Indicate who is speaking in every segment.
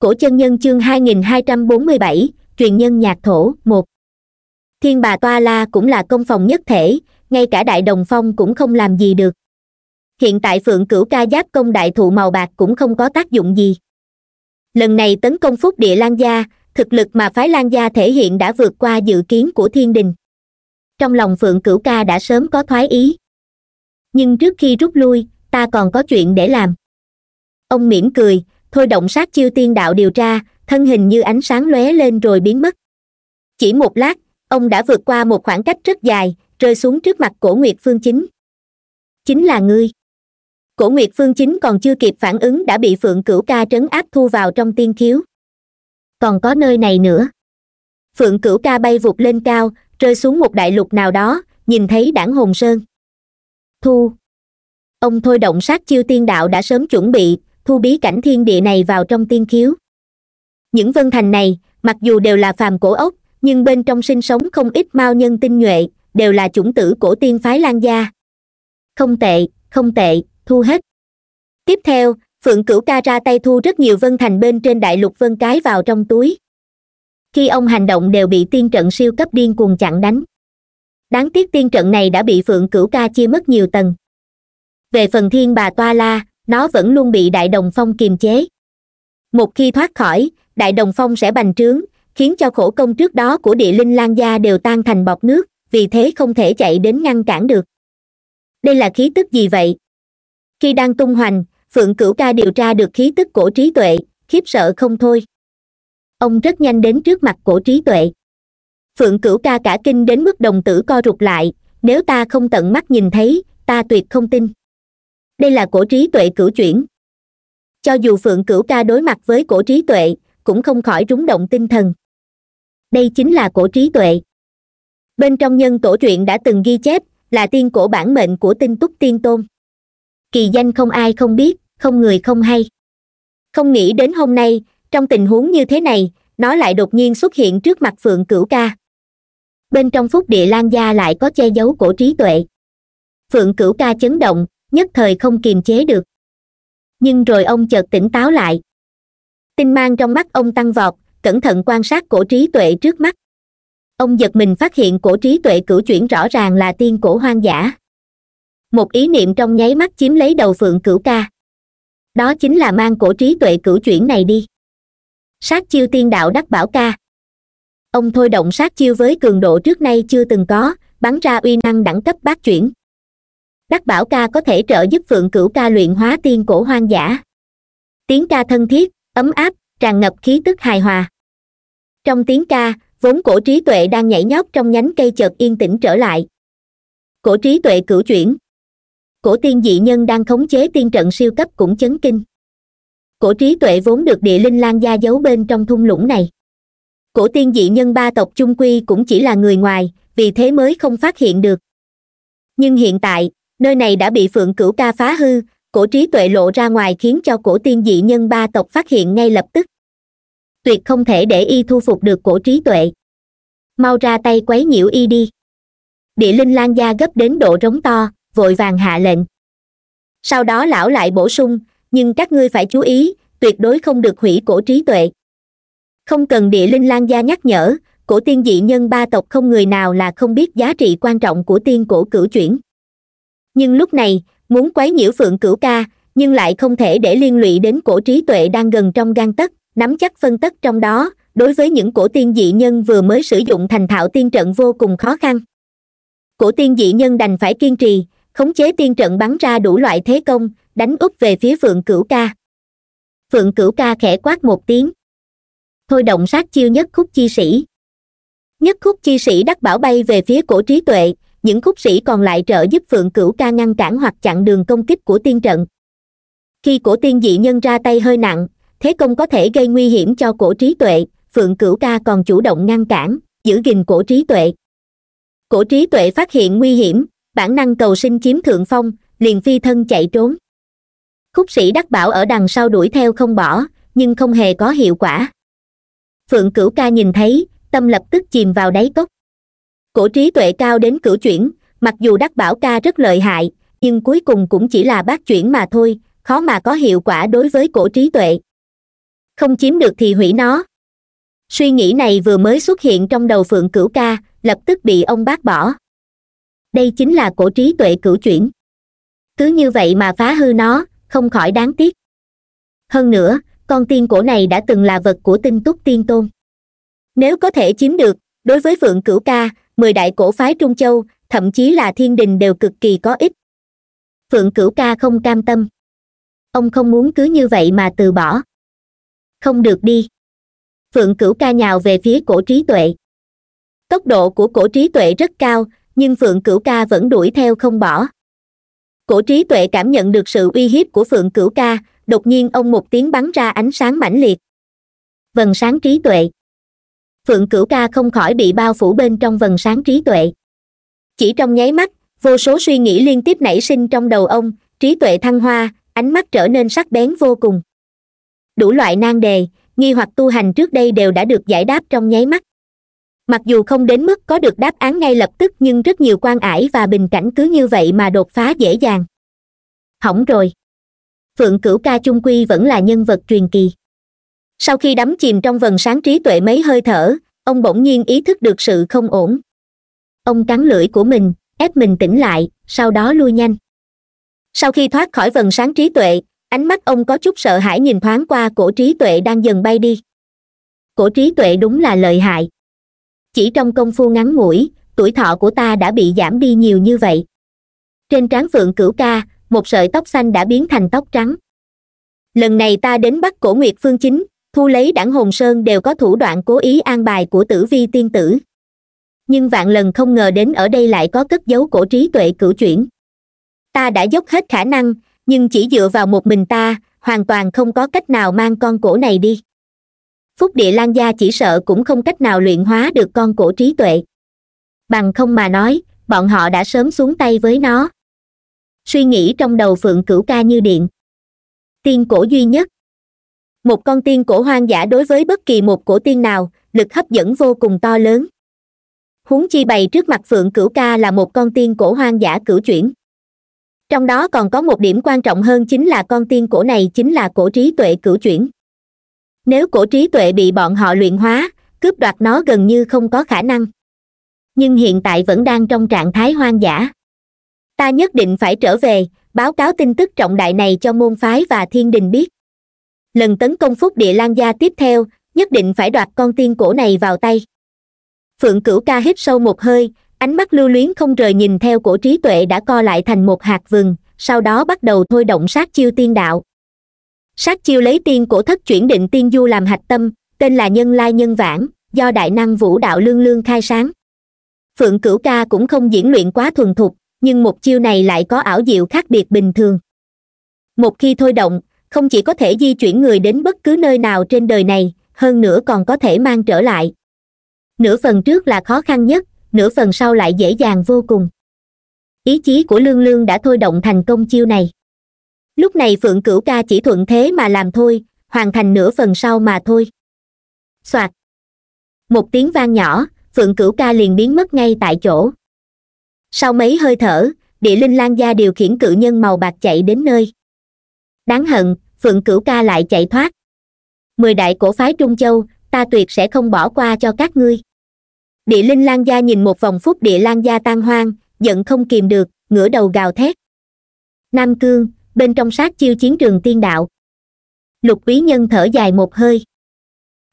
Speaker 1: cổ chân nhân chương 2247, truyền nhân nhạc thổ một thiên bà toa la cũng là công phòng nhất thể ngay cả đại đồng phong cũng không làm gì được hiện tại phượng cửu ca giáp công đại thụ màu bạc cũng không có tác dụng gì lần này tấn công phúc địa lan gia thực lực mà phái lan gia thể hiện đã vượt qua dự kiến của thiên đình trong lòng phượng cửu ca đã sớm có thoái ý nhưng trước khi rút lui ta còn có chuyện để làm ông mỉm cười thôi động sát chiêu tiên đạo điều tra thân hình như ánh sáng lóe lên rồi biến mất chỉ một lát ông đã vượt qua một khoảng cách rất dài rơi xuống trước mặt cổ nguyệt phương chính chính là ngươi cổ nguyệt phương chính còn chưa kịp phản ứng đã bị phượng cửu ca trấn áp thu vào trong tiên khiếu còn có nơi này nữa phượng cửu ca bay vụt lên cao rơi xuống một đại lục nào đó nhìn thấy đảng hồn sơn thu ông thôi động sát chiêu tiên đạo đã sớm chuẩn bị thu bí cảnh thiên địa này vào trong tiên khiếu những vân thành này mặc dù đều là phàm cổ ốc nhưng bên trong sinh sống không ít mao nhân tinh nhuệ đều là chủng tử cổ tiên phái lan gia không tệ không tệ thu hết tiếp theo phượng cửu ca ra tay thu rất nhiều vân thành bên trên đại lục vân cái vào trong túi khi ông hành động đều bị tiên trận siêu cấp điên cuồng chặn đánh đáng tiếc tiên trận này đã bị phượng cửu ca chia mất nhiều tầng về phần thiên bà toa la nó vẫn luôn bị đại đồng phong kiềm chế một khi thoát khỏi đại đồng phong sẽ bành trướng khiến cho khổ công trước đó của địa linh lan gia đều tan thành bọt nước vì thế không thể chạy đến ngăn cản được đây là khí tức gì vậy khi đang tung hoành phượng cửu ca điều tra được khí tức cổ trí tuệ khiếp sợ không thôi ông rất nhanh đến trước mặt cổ trí tuệ phượng cửu ca cả kinh đến mức đồng tử co rụt lại nếu ta không tận mắt nhìn thấy ta tuyệt không tin đây là cổ trí tuệ cửu chuyển cho dù phượng cửu ca đối mặt với cổ trí tuệ cũng không khỏi rúng động tinh thần đây chính là cổ trí tuệ bên trong nhân tổ truyện đã từng ghi chép là tiên cổ bản mệnh của tinh túc tiên tôn kỳ danh không ai không biết không người không hay không nghĩ đến hôm nay trong tình huống như thế này nó lại đột nhiên xuất hiện trước mặt phượng cửu ca bên trong phúc địa lan gia lại có che giấu cổ trí tuệ phượng cửu ca chấn động nhất thời không kiềm chế được nhưng rồi ông chợt tỉnh táo lại tinh mang trong mắt ông tăng vọt cẩn thận quan sát cổ trí tuệ trước mắt ông giật mình phát hiện cổ trí tuệ cửu chuyển rõ ràng là tiên cổ hoang dã một ý niệm trong nháy mắt chiếm lấy đầu phượng cửu ca đó chính là mang cổ trí tuệ cửu chuyển này đi sát chiêu tiên đạo đắc bảo ca ông thôi động sát chiêu với cường độ trước nay chưa từng có bắn ra uy năng đẳng cấp bát chuyển đắc bảo ca có thể trợ giúp phượng cửu ca luyện hóa tiên cổ hoang dã tiếng ca thân thiết ấm áp tràn ngập khí tức hài hòa trong tiếng ca vốn cổ trí tuệ đang nhảy nhót trong nhánh cây chợt yên tĩnh trở lại cổ trí tuệ cửu chuyển cổ tiên dị nhân đang khống chế tiên trận siêu cấp cũng chấn kinh cổ trí tuệ vốn được địa linh lan gia giấu bên trong thung lũng này cổ tiên dị nhân ba tộc chung quy cũng chỉ là người ngoài vì thế mới không phát hiện được nhưng hiện tại nơi này đã bị phượng cửu ca phá hư cổ trí tuệ lộ ra ngoài khiến cho cổ tiên dị nhân ba tộc phát hiện ngay lập tức tuyệt không thể để y thu phục được cổ trí tuệ mau ra tay quấy nhiễu y đi địa linh lan gia gấp đến độ rống to vội vàng hạ lệnh sau đó lão lại bổ sung nhưng các ngươi phải chú ý tuyệt đối không được hủy cổ trí tuệ không cần địa linh lan gia nhắc nhở cổ tiên dị nhân ba tộc không người nào là không biết giá trị quan trọng của tiên cổ cửu chuyển nhưng lúc này muốn quấy nhiễu phượng cửu ca nhưng lại không thể để liên lụy đến cổ trí tuệ đang gần trong gan tất nắm chắc phân tất trong đó đối với những cổ tiên dị nhân vừa mới sử dụng thành thạo tiên trận vô cùng khó khăn cổ tiên dị nhân đành phải kiên trì khống chế tiên trận bắn ra đủ loại thế công đánh úp về phía phượng cửu ca phượng cửu ca khẽ quát một tiếng thôi động sát chiêu nhất khúc chi sĩ nhất khúc chi sĩ đắc bảo bay về phía cổ trí tuệ những khúc sĩ còn lại trợ giúp phượng cửu ca ngăn cản hoặc chặn đường công kích của tiên trận khi cổ tiên dị nhân ra tay hơi nặng thế công có thể gây nguy hiểm cho cổ trí tuệ phượng cửu ca còn chủ động ngăn cản giữ gìn cổ trí tuệ cổ trí tuệ phát hiện nguy hiểm bản năng cầu sinh chiếm thượng phong liền phi thân chạy trốn khúc sĩ đắc bảo ở đằng sau đuổi theo không bỏ nhưng không hề có hiệu quả phượng cửu ca nhìn thấy tâm lập tức chìm vào đáy cốc cổ trí tuệ cao đến cửu chuyển mặc dù đắc bảo ca rất lợi hại nhưng cuối cùng cũng chỉ là bát chuyển mà thôi khó mà có hiệu quả đối với cổ trí tuệ không chiếm được thì hủy nó suy nghĩ này vừa mới xuất hiện trong đầu phượng cửu ca lập tức bị ông bác bỏ đây chính là cổ trí tuệ cửu chuyển cứ như vậy mà phá hư nó không khỏi đáng tiếc hơn nữa con tiên cổ này đã từng là vật của tinh túc tiên tôn nếu có thể chiếm được đối với phượng cửu ca mười đại cổ phái trung châu thậm chí là thiên đình đều cực kỳ có ích phượng cửu ca không cam tâm ông không muốn cứ như vậy mà từ bỏ không được đi phượng cửu ca nhào về phía cổ trí tuệ tốc độ của cổ trí tuệ rất cao nhưng phượng cửu ca vẫn đuổi theo không bỏ cổ trí tuệ cảm nhận được sự uy hiếp của phượng cửu ca đột nhiên ông một tiếng bắn ra ánh sáng mãnh liệt vần sáng trí tuệ phượng cửu ca không khỏi bị bao phủ bên trong vần sáng trí tuệ chỉ trong nháy mắt vô số suy nghĩ liên tiếp nảy sinh trong đầu ông trí tuệ thăng hoa ánh mắt trở nên sắc bén vô cùng đủ loại nan đề nghi hoặc tu hành trước đây đều đã được giải đáp trong nháy mắt mặc dù không đến mức có được đáp án ngay lập tức nhưng rất nhiều quan ải và bình cảnh cứ như vậy mà đột phá dễ dàng hỏng rồi phượng cửu ca chung quy vẫn là nhân vật truyền kỳ sau khi đắm chìm trong vần sáng trí tuệ mấy hơi thở ông bỗng nhiên ý thức được sự không ổn ông cắn lưỡi của mình ép mình tỉnh lại sau đó lui nhanh sau khi thoát khỏi vần sáng trí tuệ ánh mắt ông có chút sợ hãi nhìn thoáng qua cổ trí tuệ đang dần bay đi cổ trí tuệ đúng là lợi hại chỉ trong công phu ngắn ngủi tuổi thọ của ta đã bị giảm đi nhiều như vậy trên trán phượng cửu ca một sợi tóc xanh đã biến thành tóc trắng lần này ta đến bắt cổ nguyệt phương chính thu lấy đảng hồn sơn đều có thủ đoạn cố ý an bài của tử vi tiên tử nhưng vạn lần không ngờ đến ở đây lại có cất dấu cổ trí tuệ cửu chuyển ta đã dốc hết khả năng nhưng chỉ dựa vào một mình ta hoàn toàn không có cách nào mang con cổ này đi phúc địa lan gia chỉ sợ cũng không cách nào luyện hóa được con cổ trí tuệ bằng không mà nói bọn họ đã sớm xuống tay với nó suy nghĩ trong đầu phượng cửu ca như điện tiên cổ duy nhất một con tiên cổ hoang dã đối với bất kỳ một cổ tiên nào lực hấp dẫn vô cùng to lớn huống chi bày trước mặt phượng cửu ca là một con tiên cổ hoang dã cửu chuyển trong đó còn có một điểm quan trọng hơn chính là con tiên cổ này chính là cổ trí tuệ cửu chuyển nếu cổ trí tuệ bị bọn họ luyện hóa cướp đoạt nó gần như không có khả năng nhưng hiện tại vẫn đang trong trạng thái hoang dã ta nhất định phải trở về báo cáo tin tức trọng đại này cho môn phái và thiên đình biết lần tấn công phúc địa lan gia tiếp theo nhất định phải đoạt con tiên cổ này vào tay phượng cửu ca hít sâu một hơi ánh mắt lưu luyến không rời nhìn theo cổ trí tuệ đã co lại thành một hạt vừng sau đó bắt đầu thôi động sát chiêu tiên đạo sát chiêu lấy tiên cổ thất chuyển định tiên du làm hạch tâm tên là nhân lai nhân vãn do đại năng vũ đạo lương lương khai sáng phượng cửu ca cũng không diễn luyện quá thuần thục nhưng một chiêu này lại có ảo diệu khác biệt bình thường một khi thôi động không chỉ có thể di chuyển người đến bất cứ nơi nào trên đời này hơn nữa còn có thể mang trở lại nửa phần trước là khó khăn nhất nửa phần sau lại dễ dàng vô cùng ý chí của lương lương đã thôi động thành công chiêu này lúc này phượng cửu ca chỉ thuận thế mà làm thôi hoàn thành nửa phần sau mà thôi soạt một tiếng vang nhỏ phượng cửu ca liền biến mất ngay tại chỗ sau mấy hơi thở địa linh lan gia điều khiển cự nhân màu bạc chạy đến nơi đáng hận phượng cửu ca lại chạy thoát mười đại cổ phái trung châu ta tuyệt sẽ không bỏ qua cho các ngươi địa linh lan gia nhìn một vòng phút địa lan gia tan hoang giận không kìm được ngửa đầu gào thét nam cương bên trong sát chiêu chiến trường tiên đạo lục quý nhân thở dài một hơi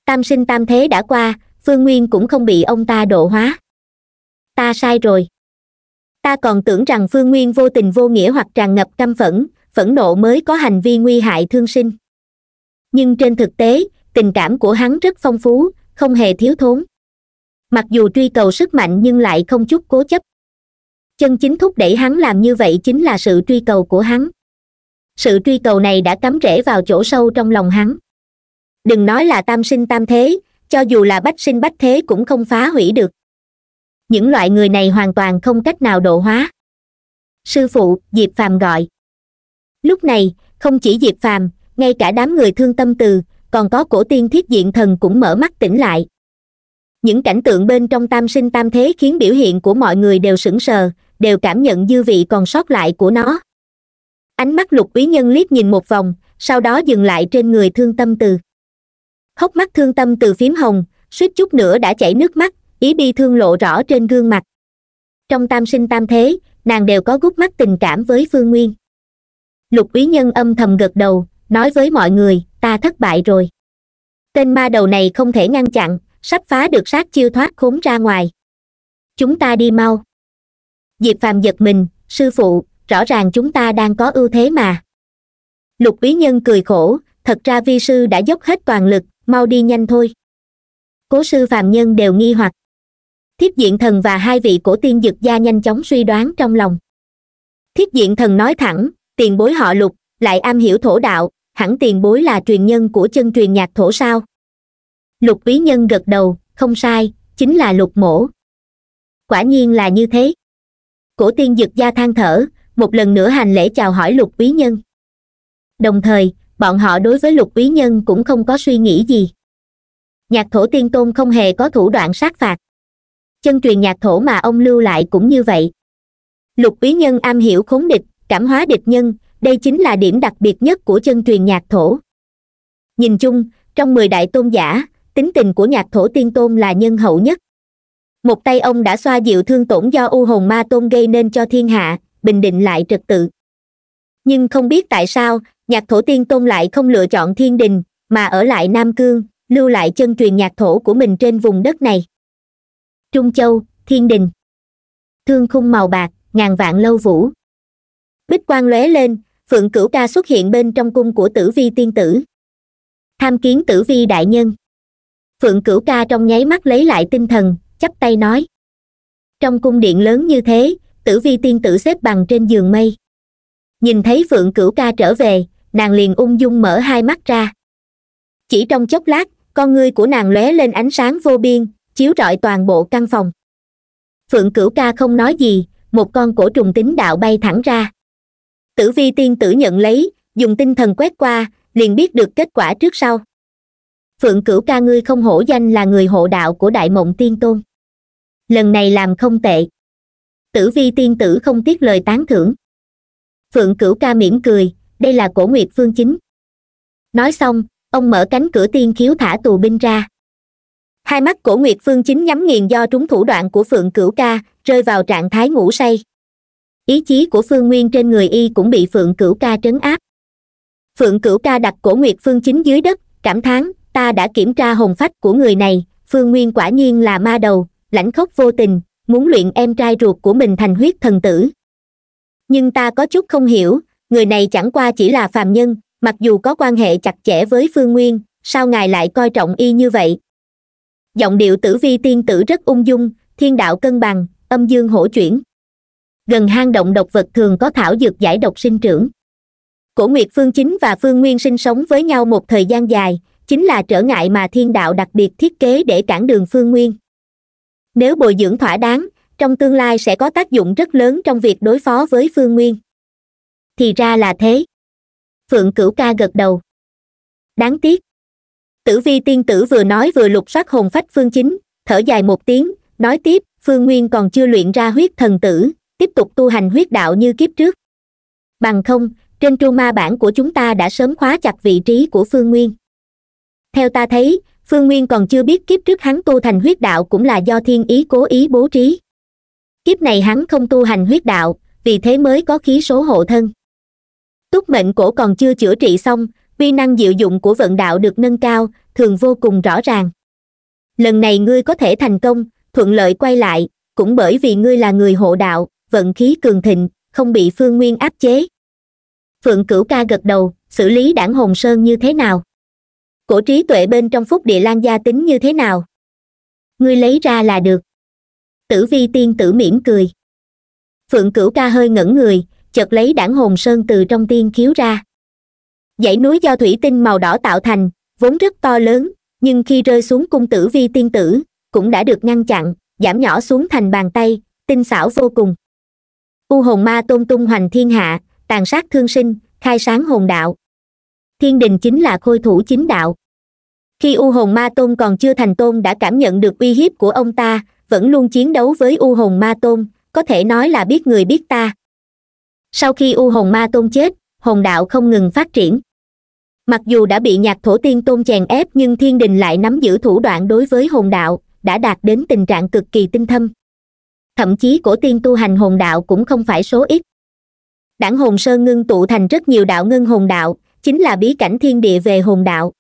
Speaker 1: tam sinh tam thế đã qua phương nguyên cũng không bị ông ta độ hóa ta sai rồi ta còn tưởng rằng phương nguyên vô tình vô nghĩa hoặc tràn ngập căm phẫn phẫn nộ mới có hành vi nguy hại thương sinh nhưng trên thực tế tình cảm của hắn rất phong phú không hề thiếu thốn mặc dù truy cầu sức mạnh nhưng lại không chút cố chấp chân chính thúc đẩy hắn làm như vậy chính là sự truy cầu của hắn sự truy cầu này đã cắm rễ vào chỗ sâu trong lòng hắn đừng nói là tam sinh tam thế cho dù là bách sinh bách thế cũng không phá hủy được những loại người này hoàn toàn không cách nào độ hóa sư phụ diệp phàm gọi lúc này không chỉ diệp phàm ngay cả đám người thương tâm từ còn có cổ tiên thiết diện thần cũng mở mắt tỉnh lại những cảnh tượng bên trong tam sinh tam thế khiến biểu hiện của mọi người đều sững sờ đều cảm nhận dư vị còn sót lại của nó ánh mắt lục quý nhân liếc nhìn một vòng sau đó dừng lại trên người thương tâm từ hốc mắt thương tâm từ phím hồng suýt chút nữa đã chảy nước mắt ý bi thương lộ rõ trên gương mặt trong tam sinh tam thế nàng đều có gút mắt tình cảm với phương nguyên lục quý nhân âm thầm gật đầu nói với mọi người ta thất bại rồi tên ma đầu này không thể ngăn chặn sắp phá được sát chiêu thoát khốn ra ngoài chúng ta đi mau diệp phàm giật mình sư phụ rõ ràng chúng ta đang có ưu thế mà lục quý nhân cười khổ thật ra vi sư đã dốc hết toàn lực mau đi nhanh thôi cố sư phàm nhân đều nghi hoặc thiết diện thần và hai vị cổ tiên dực gia nhanh chóng suy đoán trong lòng thiết diện thần nói thẳng tiền bối họ lục lại am hiểu thổ đạo hẳn tiền bối là truyền nhân của chân truyền nhạc thổ sao lục quý nhân gật đầu không sai chính là lục mổ quả nhiên là như thế cổ tiên dực gia than thở một lần nữa hành lễ chào hỏi lục quý nhân đồng thời bọn họ đối với lục quý nhân cũng không có suy nghĩ gì nhạc thổ tiên tôn không hề có thủ đoạn sát phạt chân truyền nhạc thổ mà ông lưu lại cũng như vậy lục quý nhân am hiểu khốn địch cảm hóa địch nhân đây chính là điểm đặc biệt nhất của chân truyền nhạc thổ nhìn chung trong mười đại tôn giả tính tình của nhạc thổ tiên tôn là nhân hậu nhất một tay ông đã xoa dịu thương tổn do u hồn ma tôn gây nên cho thiên hạ bình định lại trật tự nhưng không biết tại sao nhạc thổ tiên tôn lại không lựa chọn thiên đình mà ở lại nam cương lưu lại chân truyền nhạc thổ của mình trên vùng đất này trung châu thiên đình thương khung màu bạc ngàn vạn lâu vũ bích quang lóe lên phượng cửu ca xuất hiện bên trong cung của tử vi tiên tử tham kiến tử vi đại nhân phượng cửu ca trong nháy mắt lấy lại tinh thần chắp tay nói trong cung điện lớn như thế tử vi tiên tử xếp bằng trên giường mây nhìn thấy phượng cửu ca trở về nàng liền ung dung mở hai mắt ra chỉ trong chốc lát con ngươi của nàng lóe lên ánh sáng vô biên chiếu rọi toàn bộ căn phòng phượng cửu ca không nói gì một con cổ trùng tính đạo bay thẳng ra tử vi tiên tử nhận lấy dùng tinh thần quét qua liền biết được kết quả trước sau phượng cửu ca ngươi không hổ danh là người hộ đạo của đại mộng tiên tôn lần này làm không tệ tử vi tiên tử không tiếc lời tán thưởng phượng cửu ca mỉm cười đây là cổ nguyệt phương chính nói xong ông mở cánh cửa tiên khiếu thả tù binh ra hai mắt cổ nguyệt phương chính nhắm nghiền do trúng thủ đoạn của phượng cửu ca rơi vào trạng thái ngủ say ý chí của phương nguyên trên người y cũng bị phượng cửu ca trấn áp phượng cửu ca đặt cổ nguyệt phương chính dưới đất cảm thán ta đã kiểm tra hồn phách của người này phương nguyên quả nhiên là ma đầu lãnh khóc vô tình muốn luyện em trai ruột của mình thành huyết thần tử nhưng ta có chút không hiểu người này chẳng qua chỉ là phàm nhân mặc dù có quan hệ chặt chẽ với phương nguyên sao ngài lại coi trọng y như vậy giọng điệu tử vi tiên tử rất ung dung thiên đạo cân bằng âm dương hổ chuyển gần hang động độc vật thường có thảo dược giải độc sinh trưởng cổ nguyệt phương chính và phương nguyên sinh sống với nhau một thời gian dài chính là trở ngại mà thiên đạo đặc biệt thiết kế để cản đường phương nguyên nếu bồi dưỡng thỏa đáng trong tương lai sẽ có tác dụng rất lớn trong việc đối phó với phương nguyên thì ra là thế phượng cửu ca gật đầu đáng tiếc tử vi tiên tử vừa nói vừa lục soát hồn phách phương chính thở dài một tiếng nói tiếp phương nguyên còn chưa luyện ra huyết thần tử tiếp tục tu hành huyết đạo như kiếp trước bằng không trên tru ma bản của chúng ta đã sớm khóa chặt vị trí của phương nguyên theo ta thấy phương nguyên còn chưa biết kiếp trước hắn tu thành huyết đạo cũng là do thiên ý cố ý bố trí kiếp này hắn không tu hành huyết đạo vì thế mới có khí số hộ thân túc mệnh cổ còn chưa chữa trị xong vi năng diệu dụng của vận đạo được nâng cao thường vô cùng rõ ràng lần này ngươi có thể thành công thuận lợi quay lại cũng bởi vì ngươi là người hộ đạo vận khí cường thịnh không bị phương nguyên áp chế phượng cửu ca gật đầu xử lý đảng hồn sơn như thế nào cổ trí tuệ bên trong phúc địa lan gia tính như thế nào ngươi lấy ra là được tử vi tiên tử mỉm cười phượng cửu ca hơi ngẩn người chợt lấy đảng hồn sơn từ trong tiên khiếu ra dãy núi do thủy tinh màu đỏ tạo thành vốn rất to lớn nhưng khi rơi xuống cung tử vi tiên tử cũng đã được ngăn chặn giảm nhỏ xuống thành bàn tay tinh xảo vô cùng u hồn ma tôn tung hoành thiên hạ tàn sát thương sinh khai sáng hồn đạo thiên đình chính là khôi thủ chính đạo khi u hồn ma tôn còn chưa thành tôn đã cảm nhận được uy hiếp của ông ta vẫn luôn chiến đấu với u hồn ma tôn có thể nói là biết người biết ta sau khi u hồn ma tôn chết hồn đạo không ngừng phát triển mặc dù đã bị nhạc thổ tiên tôn chèn ép nhưng thiên đình lại nắm giữ thủ đoạn đối với hồn đạo đã đạt đến tình trạng cực kỳ tinh thâm thậm chí cổ tiên tu hành hồn đạo cũng không phải số ít đảng hồn sơn ngưng tụ thành rất nhiều đạo ngưng hồn đạo chính là bí cảnh thiên địa về hồn đạo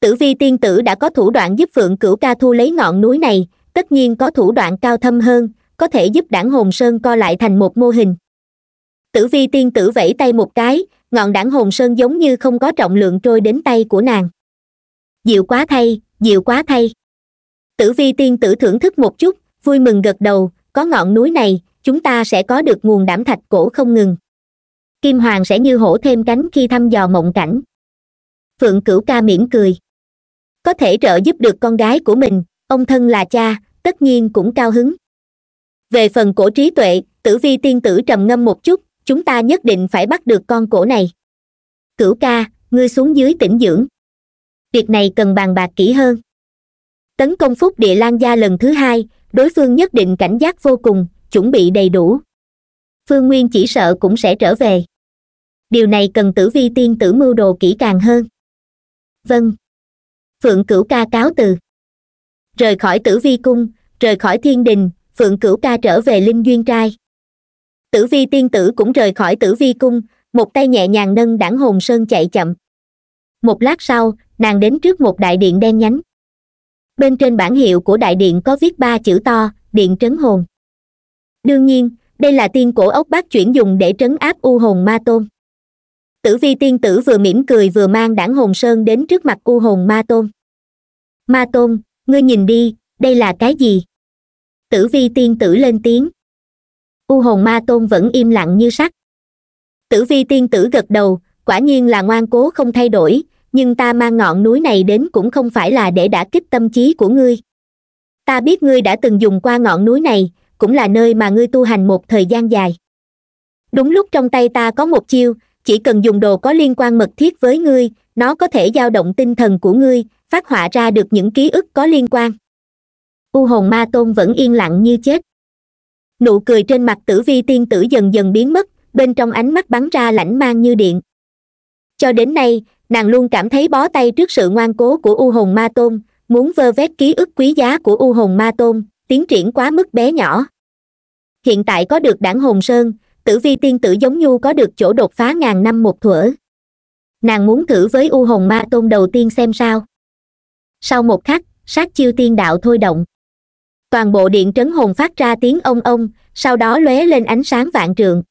Speaker 1: tử vi tiên tử đã có thủ đoạn giúp phượng cửu ca thu lấy ngọn núi này tất nhiên có thủ đoạn cao thâm hơn có thể giúp đảng hồn sơn co lại thành một mô hình tử vi tiên tử vẫy tay một cái ngọn đảng hồn sơn giống như không có trọng lượng trôi đến tay của nàng diệu quá thay diệu quá thay tử vi tiên tử thưởng thức một chút vui mừng gật đầu có ngọn núi này chúng ta sẽ có được nguồn đảm thạch cổ không ngừng kim hoàng sẽ như hổ thêm cánh khi thăm dò mộng cảnh phượng cửu ca mỉm cười có thể trợ giúp được con gái của mình ông thân là cha tất nhiên cũng cao hứng về phần cổ trí tuệ tử vi tiên tử trầm ngâm một chút chúng ta nhất định phải bắt được con cổ này cửu ca ngươi xuống dưới tỉnh dưỡng việc này cần bàn bạc kỹ hơn tấn công phúc địa lan gia lần thứ hai đối phương nhất định cảnh giác vô cùng chuẩn bị đầy đủ phương nguyên chỉ sợ cũng sẽ trở về điều này cần tử vi tiên tử mưu đồ kỹ càng hơn vâng phượng cửu ca cáo từ rời khỏi tử vi cung rời khỏi thiên đình phượng cửu ca trở về linh duyên trai tử vi tiên tử cũng rời khỏi tử vi cung một tay nhẹ nhàng nâng đảng hồn sơn chạy chậm một lát sau nàng đến trước một đại điện đen nhánh bên trên bản hiệu của đại điện có viết ba chữ to điện trấn hồn đương nhiên đây là tiên cổ ốc bác chuyển dùng để trấn áp u hồn ma tôn tử vi tiên tử vừa mỉm cười vừa mang đảng hồn sơn đến trước mặt u hồn ma tôn ma tôn ngươi nhìn đi đây là cái gì tử vi tiên tử lên tiếng u hồn ma tôn vẫn im lặng như sắt tử vi tiên tử gật đầu quả nhiên là ngoan cố không thay đổi nhưng ta mang ngọn núi này đến cũng không phải là để đả kích tâm trí của ngươi ta biết ngươi đã từng dùng qua ngọn núi này cũng là nơi mà ngươi tu hành một thời gian dài đúng lúc trong tay ta có một chiêu chỉ cần dùng đồ có liên quan mật thiết với ngươi nó có thể dao động tinh thần của ngươi phát họa ra được những ký ức có liên quan u hồn ma tôn vẫn yên lặng như chết nụ cười trên mặt tử vi tiên tử dần dần biến mất bên trong ánh mắt bắn ra lãnh mang như điện cho đến nay nàng luôn cảm thấy bó tay trước sự ngoan cố của u hồn ma tôn muốn vơ vét ký ức quý giá của u hồn ma tôn tiến triển quá mức bé nhỏ hiện tại có được đảng hồn sơn tử vi tiên tử giống nhu có được chỗ đột phá ngàn năm một thuở nàng muốn thử với u hồn ma tôn đầu tiên xem sao sau một khắc sát chiêu tiên đạo thôi động toàn bộ điện trấn hồn phát ra tiếng ông ông sau đó lóe lên ánh sáng vạn trượng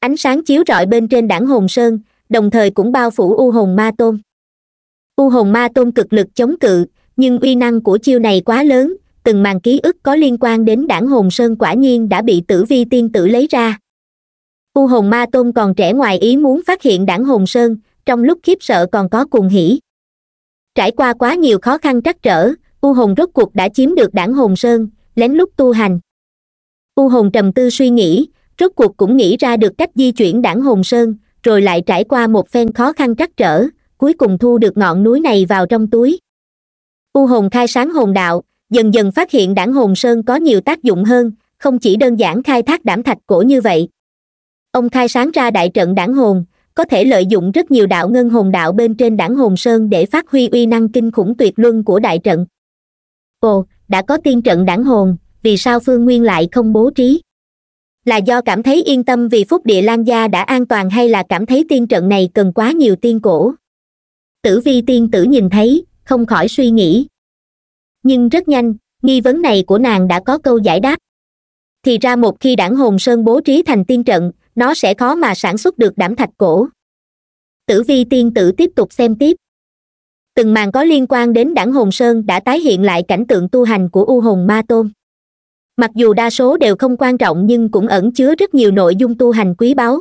Speaker 1: ánh sáng chiếu rọi bên trên đảng hồn sơn đồng thời cũng bao phủ u hồn ma tôn u hồn ma tôn cực lực chống cự nhưng uy năng của chiêu này quá lớn từng màn ký ức có liên quan đến đảng hồn sơn quả nhiên đã bị tử vi tiên tử lấy ra u hồn ma tôn còn trẻ ngoài ý muốn phát hiện đảng hồn sơn trong lúc khiếp sợ còn có cuồng hỉ trải qua quá nhiều khó khăn trắc trở u hồn rốt cuộc đã chiếm được đảng hồn sơn lén lút tu hành u hồn trầm tư suy nghĩ rốt cuộc cũng nghĩ ra được cách di chuyển đảng hồn sơn rồi lại trải qua một phen khó khăn trắc trở cuối cùng thu được ngọn núi này vào trong túi u hồn khai sáng hồn đạo dần dần phát hiện đảng hồn sơn có nhiều tác dụng hơn không chỉ đơn giản khai thác đảm thạch cổ như vậy ông khai sáng ra đại trận đảng hồn có thể lợi dụng rất nhiều đạo ngân hồn đạo bên trên đảng hồn sơn để phát huy uy năng kinh khủng tuyệt luân của đại trận ồ đã có tiên trận đảng hồn vì sao phương nguyên lại không bố trí là do cảm thấy yên tâm vì phúc địa lan gia đã an toàn hay là cảm thấy tiên trận này cần quá nhiều tiên cổ tử vi tiên tử nhìn thấy không khỏi suy nghĩ nhưng rất nhanh nghi vấn này của nàng đã có câu giải đáp thì ra một khi đảng hồn sơn bố trí thành tiên trận nó sẽ khó mà sản xuất được đảm thạch cổ tử vi tiên tử tiếp tục xem tiếp từng màn có liên quan đến đảng hồn sơn đã tái hiện lại cảnh tượng tu hành của u hồn ma tôn mặc dù đa số đều không quan trọng nhưng cũng ẩn chứa rất nhiều nội dung tu hành quý báu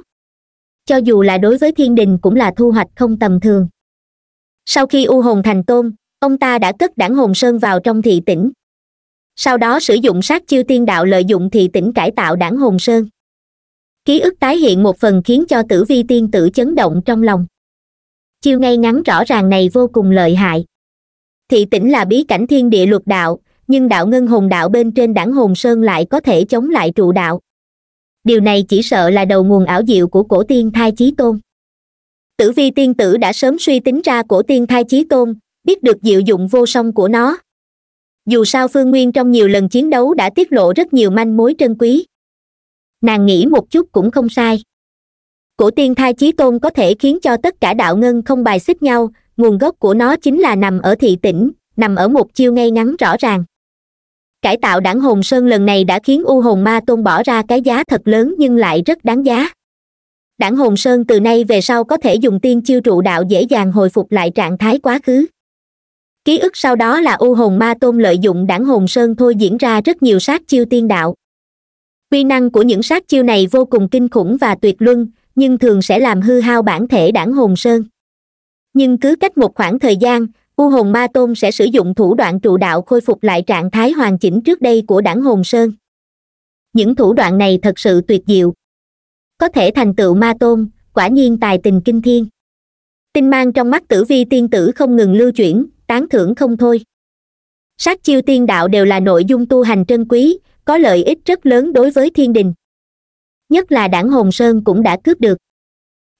Speaker 1: cho dù là đối với thiên đình cũng là thu hoạch không tầm thường sau khi u hồn thành tôn ông ta đã cất đảng hồn sơn vào trong thị tỉnh sau đó sử dụng sát chiêu tiên đạo lợi dụng thị tỉnh cải tạo đảng hồn sơn ký ức tái hiện một phần khiến cho tử vi tiên tử chấn động trong lòng chiêu ngay ngắn rõ ràng này vô cùng lợi hại thị tỉnh là bí cảnh thiên địa luật đạo nhưng đạo ngân hồn đạo bên trên đảng hồn sơn lại có thể chống lại trụ đạo điều này chỉ sợ là đầu nguồn ảo diệu của cổ tiên thai chí tôn tử vi tiên tử đã sớm suy tính ra cổ tiên thai chí tôn biết được diệu dụng vô song của nó dù sao phương nguyên trong nhiều lần chiến đấu đã tiết lộ rất nhiều manh mối trân quý nàng nghĩ một chút cũng không sai cổ tiên thai chí tôn có thể khiến cho tất cả đạo ngân không bài xích nhau nguồn gốc của nó chính là nằm ở thị tỉnh nằm ở một chiêu ngay ngắn rõ ràng cải tạo đảng hồn sơn lần này đã khiến u hồn ma tôn bỏ ra cái giá thật lớn nhưng lại rất đáng giá đảng hồn sơn từ nay về sau có thể dùng tiên chiêu trụ đạo dễ dàng hồi phục lại trạng thái quá khứ ký ức sau đó là u hồn ma tôn lợi dụng đảng hồn sơn thôi diễn ra rất nhiều sát chiêu tiên đạo quy năng của những sát chiêu này vô cùng kinh khủng và tuyệt luân nhưng thường sẽ làm hư hao bản thể đảng hồn sơn nhưng cứ cách một khoảng thời gian u hồn ma tôn sẽ sử dụng thủ đoạn trụ đạo khôi phục lại trạng thái hoàn chỉnh trước đây của đảng hồn sơn những thủ đoạn này thật sự tuyệt diệu có thể thành tựu ma tôn quả nhiên tài tình kinh thiên tinh mang trong mắt tử vi tiên tử không ngừng lưu chuyển tán thưởng không thôi sát chiêu tiên đạo đều là nội dung tu hành trân quý có lợi ích rất lớn đối với thiên đình nhất là đảng hồn sơn cũng đã cướp được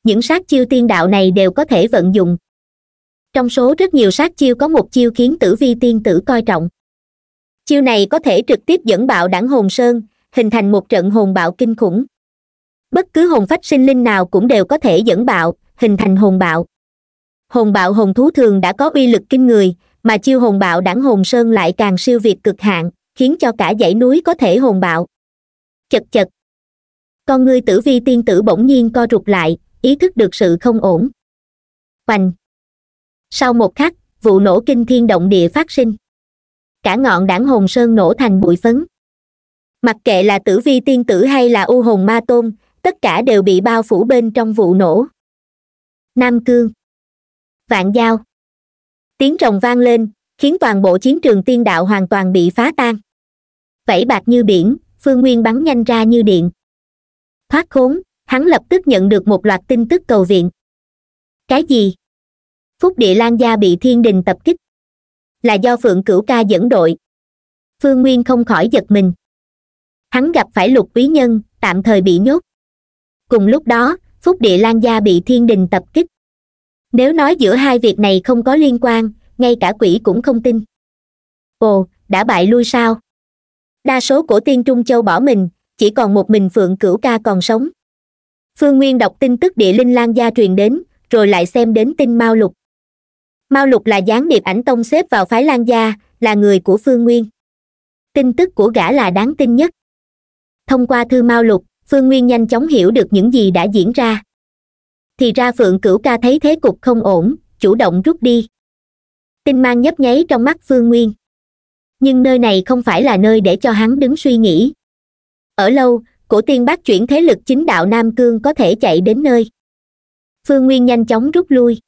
Speaker 1: những sát chiêu tiên đạo này đều có thể vận dụng trong số rất nhiều sát chiêu có một chiêu khiến tử vi tiên tử coi trọng chiêu này có thể trực tiếp dẫn bạo đảng hồn sơn hình thành một trận hồn bạo kinh khủng bất cứ hồn phách sinh linh nào cũng đều có thể dẫn bạo hình thành hồn bạo hồn bạo hồn thú thường đã có uy lực kinh người mà chiêu hồn bạo đảng hồn sơn lại càng siêu việt cực hạn khiến cho cả dãy núi có thể hồn bạo chật chật con ngươi tử vi tiên tử bỗng nhiên co rụt lại ý thức được sự không ổn oành sau một khắc vụ nổ kinh thiên động địa phát sinh cả ngọn đảng hồn sơn nổ thành bụi phấn mặc kệ là tử vi tiên tử hay là u hồn ma tôn tất cả đều bị bao phủ bên trong vụ nổ nam cương vạn giao tiếng rồng vang lên khiến toàn bộ chiến trường tiên đạo hoàn toàn bị phá tan vẫy bạc như biển phương nguyên bắn nhanh ra như điện thoát khốn hắn lập tức nhận được một loạt tin tức cầu viện cái gì phúc địa lan gia bị thiên đình tập kích là do phượng cửu ca dẫn đội phương nguyên không khỏi giật mình hắn gặp phải lục quý nhân tạm thời bị nhốt cùng lúc đó phúc địa lan gia bị thiên đình tập kích nếu nói giữa hai việc này không có liên quan ngay cả quỷ cũng không tin ồ đã bại lui sao đa số cổ tiên trung châu bỏ mình chỉ còn một mình phượng cửu ca còn sống phương nguyên đọc tin tức địa linh lan gia truyền đến rồi lại xem đến tin mao lục mao lục là gián điệp ảnh tông xếp vào phái lan gia là người của phương nguyên tin tức của gã là đáng tin nhất thông qua thư mao lục phương nguyên nhanh chóng hiểu được những gì đã diễn ra thì ra phượng cửu ca thấy thế cục không ổn chủ động rút đi tinh mang nhấp nháy trong mắt phương nguyên nhưng nơi này không phải là nơi để cho hắn đứng suy nghĩ ở lâu cổ tiên bác chuyển thế lực chính đạo nam cương có thể chạy đến nơi phương nguyên nhanh chóng rút lui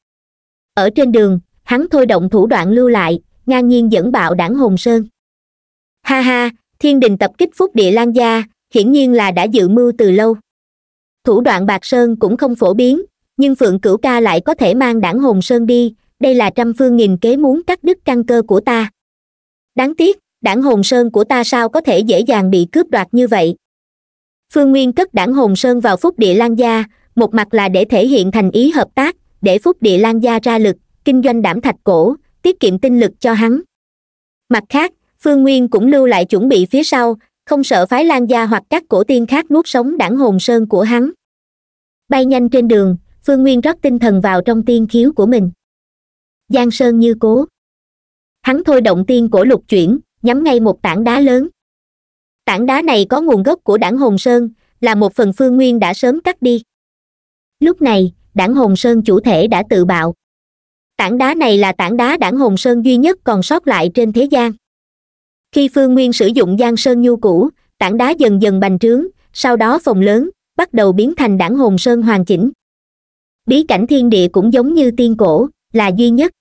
Speaker 1: ở trên đường hắn thôi động thủ đoạn lưu lại ngang nhiên dẫn bạo đảng hồn sơn ha ha thiên đình tập kích phúc địa lan gia hiển nhiên là đã dự mưu từ lâu thủ đoạn bạc sơn cũng không phổ biến nhưng phượng cửu ca lại có thể mang đảng hồn sơn đi đây là trăm phương nghìn kế muốn cắt đứt căn cơ của ta đáng tiếc đảng hồn sơn của ta sao có thể dễ dàng bị cướp đoạt như vậy phương nguyên cất đảng hồn sơn vào phúc địa lan gia một mặt là để thể hiện thành ý hợp tác để phúc địa lan gia ra lực kinh doanh đảm thạch cổ tiết kiệm tinh lực cho hắn mặt khác phương nguyên cũng lưu lại chuẩn bị phía sau không sợ phái lan gia hoặc các cổ tiên khác nuốt sống đảng hồn sơn của hắn bay nhanh trên đường phương nguyên rót tinh thần vào trong tiên khiếu của mình giang sơn như cố hắn thôi động tiên cổ lục chuyển nhắm ngay một tảng đá lớn tảng đá này có nguồn gốc của đảng hồn sơn là một phần phương nguyên đã sớm cắt đi lúc này đảng hồn sơn chủ thể đã tự bạo tảng đá này là tảng đá đảng hồn sơn duy nhất còn sót lại trên thế gian khi phương nguyên sử dụng giang sơn nhu cũ tảng đá dần dần bành trướng sau đó phòng lớn bắt đầu biến thành đảng hồn sơn hoàn chỉnh bí cảnh thiên địa cũng giống như tiên cổ là duy nhất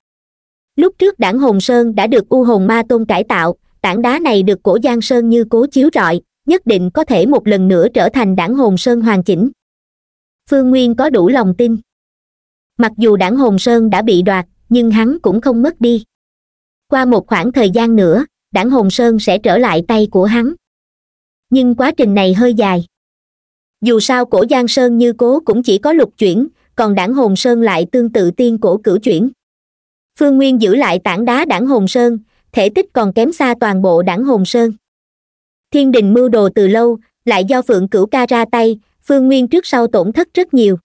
Speaker 1: lúc trước đảng hồn sơn đã được u hồn ma tôn cải tạo tảng đá này được cổ giang sơn như cố chiếu rọi nhất định có thể một lần nữa trở thành đảng hồn sơn hoàn chỉnh phương nguyên có đủ lòng tin mặc dù đảng hồn sơn đã bị đoạt nhưng hắn cũng không mất đi qua một khoảng thời gian nữa đảng hồn sơn sẽ trở lại tay của hắn nhưng quá trình này hơi dài dù sao cổ giang sơn như cố cũng chỉ có lục chuyển còn đảng hồn sơn lại tương tự tiên cổ cửu chuyển phương nguyên giữ lại tảng đá đảng hồn sơn thể tích còn kém xa toàn bộ đảng hồn sơn thiên đình mưu đồ từ lâu lại do phượng cửu ca ra tay phương nguyên trước sau tổn thất rất nhiều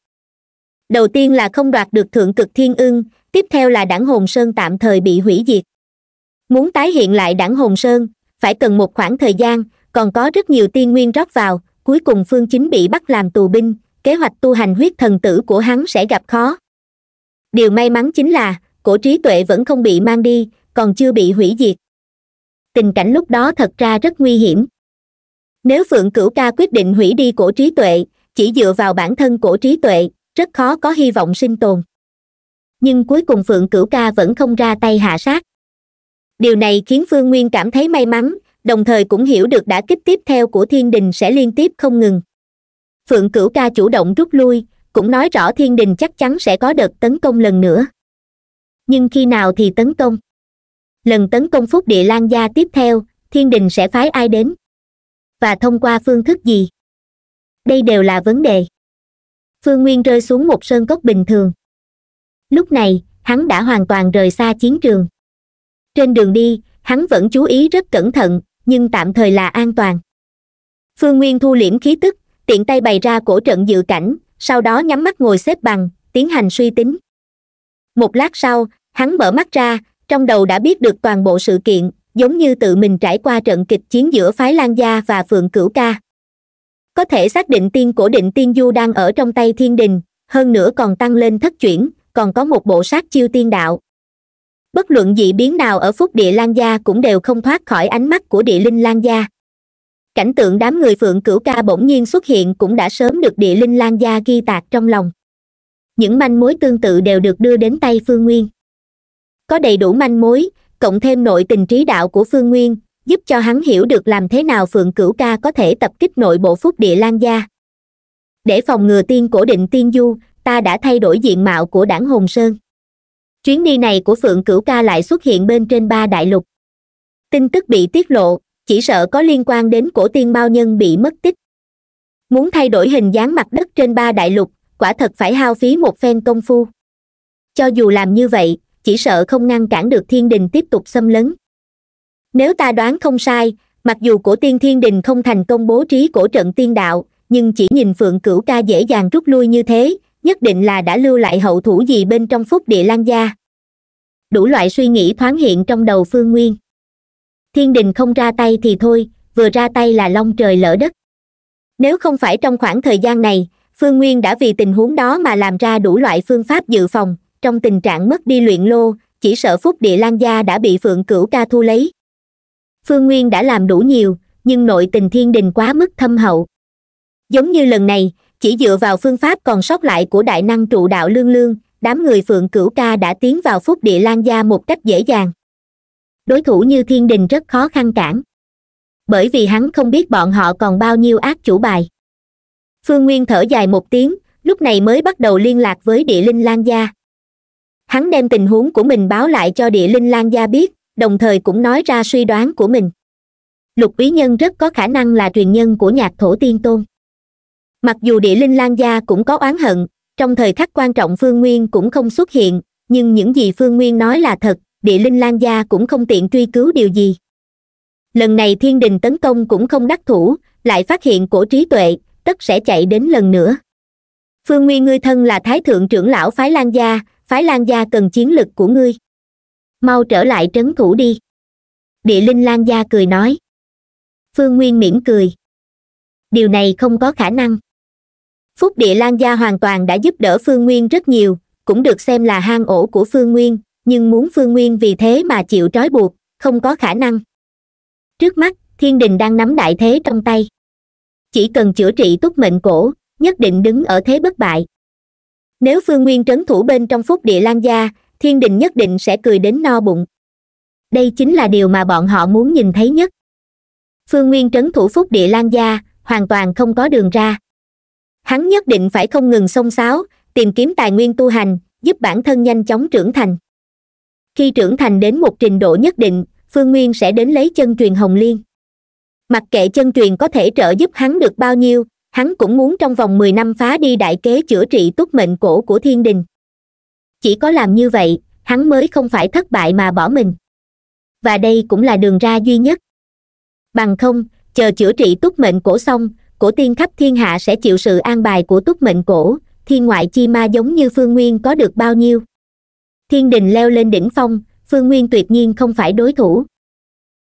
Speaker 1: đầu tiên là không đoạt được thượng cực thiên ưng tiếp theo là đảng hồn sơn tạm thời bị hủy diệt muốn tái hiện lại đảng hồn sơn phải cần một khoảng thời gian còn có rất nhiều tiên nguyên rót vào cuối cùng phương chính bị bắt làm tù binh kế hoạch tu hành huyết thần tử của hắn sẽ gặp khó điều may mắn chính là cổ trí tuệ vẫn không bị mang đi còn chưa bị hủy diệt tình cảnh lúc đó thật ra rất nguy hiểm nếu phượng cửu ca quyết định hủy đi cổ trí tuệ chỉ dựa vào bản thân cổ trí tuệ rất khó có hy vọng sinh tồn nhưng cuối cùng phượng cửu ca vẫn không ra tay hạ sát điều này khiến phương nguyên cảm thấy may mắn đồng thời cũng hiểu được đã kích tiếp theo của thiên đình sẽ liên tiếp không ngừng phượng cửu ca chủ động rút lui cũng nói rõ thiên đình chắc chắn sẽ có đợt tấn công lần nữa nhưng khi nào thì tấn công lần tấn công phúc địa lan gia tiếp theo thiên đình sẽ phái ai đến và thông qua phương thức gì đây đều là vấn đề phương nguyên rơi xuống một sơn cốc bình thường lúc này hắn đã hoàn toàn rời xa chiến trường trên đường đi hắn vẫn chú ý rất cẩn thận nhưng tạm thời là an toàn phương nguyên thu liễm khí tức tiện tay bày ra cổ trận dự cảnh sau đó nhắm mắt ngồi xếp bằng tiến hành suy tính một lát sau hắn mở mắt ra trong đầu đã biết được toàn bộ sự kiện giống như tự mình trải qua trận kịch chiến giữa phái lan gia và phượng cửu ca có thể xác định tiên của định tiên du đang ở trong tay thiên đình hơn nữa còn tăng lên thất chuyển còn có một bộ sát chiêu tiên đạo bất luận dị biến nào ở phúc địa lan gia cũng đều không thoát khỏi ánh mắt của địa linh lan gia cảnh tượng đám người phượng cửu ca bỗng nhiên xuất hiện cũng đã sớm được địa linh lan gia ghi tạc trong lòng những manh mối tương tự đều được đưa đến tay phương nguyên có đầy đủ manh mối cộng thêm nội tình trí đạo của phương nguyên giúp cho hắn hiểu được làm thế nào phượng cửu ca có thể tập kích nội bộ phúc địa lan gia để phòng ngừa tiên cổ định tiên du ta đã thay đổi diện mạo của đảng hồn sơn chuyến đi này của phượng cửu ca lại xuất hiện bên trên ba đại lục tin tức bị tiết lộ chỉ sợ có liên quan đến cổ tiên bao nhân bị mất tích muốn thay đổi hình dáng mặt đất trên ba đại lục quả thật phải hao phí một phen công phu cho dù làm như vậy chỉ sợ không ngăn cản được thiên đình tiếp tục xâm lấn nếu ta đoán không sai mặc dù cổ tiên thiên đình không thành công bố trí cổ trận tiên đạo nhưng chỉ nhìn phượng cửu ca dễ dàng rút lui như thế nhất định là đã lưu lại hậu thủ gì bên trong phúc địa lan gia đủ loại suy nghĩ thoáng hiện trong đầu phương nguyên thiên đình không ra tay thì thôi vừa ra tay là long trời lỡ đất nếu không phải trong khoảng thời gian này phương nguyên đã vì tình huống đó mà làm ra đủ loại phương pháp dự phòng trong tình trạng mất đi luyện lô chỉ sợ phúc địa lan gia đã bị phượng cửu ca thu lấy phương nguyên đã làm đủ nhiều nhưng nội tình thiên đình quá mức thâm hậu giống như lần này chỉ dựa vào phương pháp còn sót lại của đại năng trụ đạo lương lương đám người phượng cửu ca đã tiến vào phúc địa lan gia một cách dễ dàng đối thủ như thiên đình rất khó khăn cản bởi vì hắn không biết bọn họ còn bao nhiêu ác chủ bài phương nguyên thở dài một tiếng lúc này mới bắt đầu liên lạc với địa linh lan gia hắn đem tình huống của mình báo lại cho địa linh lan gia biết đồng thời cũng nói ra suy đoán của mình lục quý nhân rất có khả năng là truyền nhân của nhạc thổ tiên tôn mặc dù địa linh lan gia cũng có oán hận trong thời khắc quan trọng phương nguyên cũng không xuất hiện nhưng những gì phương nguyên nói là thật địa linh lan gia cũng không tiện truy cứu điều gì lần này thiên đình tấn công cũng không đắc thủ lại phát hiện cổ trí tuệ tất sẽ chạy đến lần nữa phương nguyên ngươi thân là thái thượng trưởng lão phái lan gia phái lan gia cần chiến lực của ngươi mau trở lại trấn thủ đi địa linh lan gia cười nói phương nguyên mỉm cười điều này không có khả năng phúc địa lan gia hoàn toàn đã giúp đỡ phương nguyên rất nhiều cũng được xem là hang ổ của phương nguyên nhưng muốn phương nguyên vì thế mà chịu trói buộc không có khả năng trước mắt thiên đình đang nắm đại thế trong tay chỉ cần chữa trị túc mệnh cổ nhất định đứng ở thế bất bại nếu phương nguyên trấn thủ bên trong phúc địa lan gia thiên đình nhất định sẽ cười đến no bụng đây chính là điều mà bọn họ muốn nhìn thấy nhất phương nguyên trấn thủ phúc địa lan gia hoàn toàn không có đường ra hắn nhất định phải không ngừng xông xáo tìm kiếm tài nguyên tu hành giúp bản thân nhanh chóng trưởng thành khi trưởng thành đến một trình độ nhất định phương nguyên sẽ đến lấy chân truyền hồng liên mặc kệ chân truyền có thể trợ giúp hắn được bao nhiêu hắn cũng muốn trong vòng mười năm phá đi đại kế chữa trị túc mệnh cổ của thiên đình chỉ có làm như vậy hắn mới không phải thất bại mà bỏ mình và đây cũng là đường ra duy nhất bằng không chờ chữa trị túc mệnh cổ xong cổ tiên khắp thiên hạ sẽ chịu sự an bài của túc mệnh cổ thiên ngoại chi ma giống như phương nguyên có được bao nhiêu thiên đình leo lên đỉnh phong phương nguyên tuyệt nhiên không phải đối thủ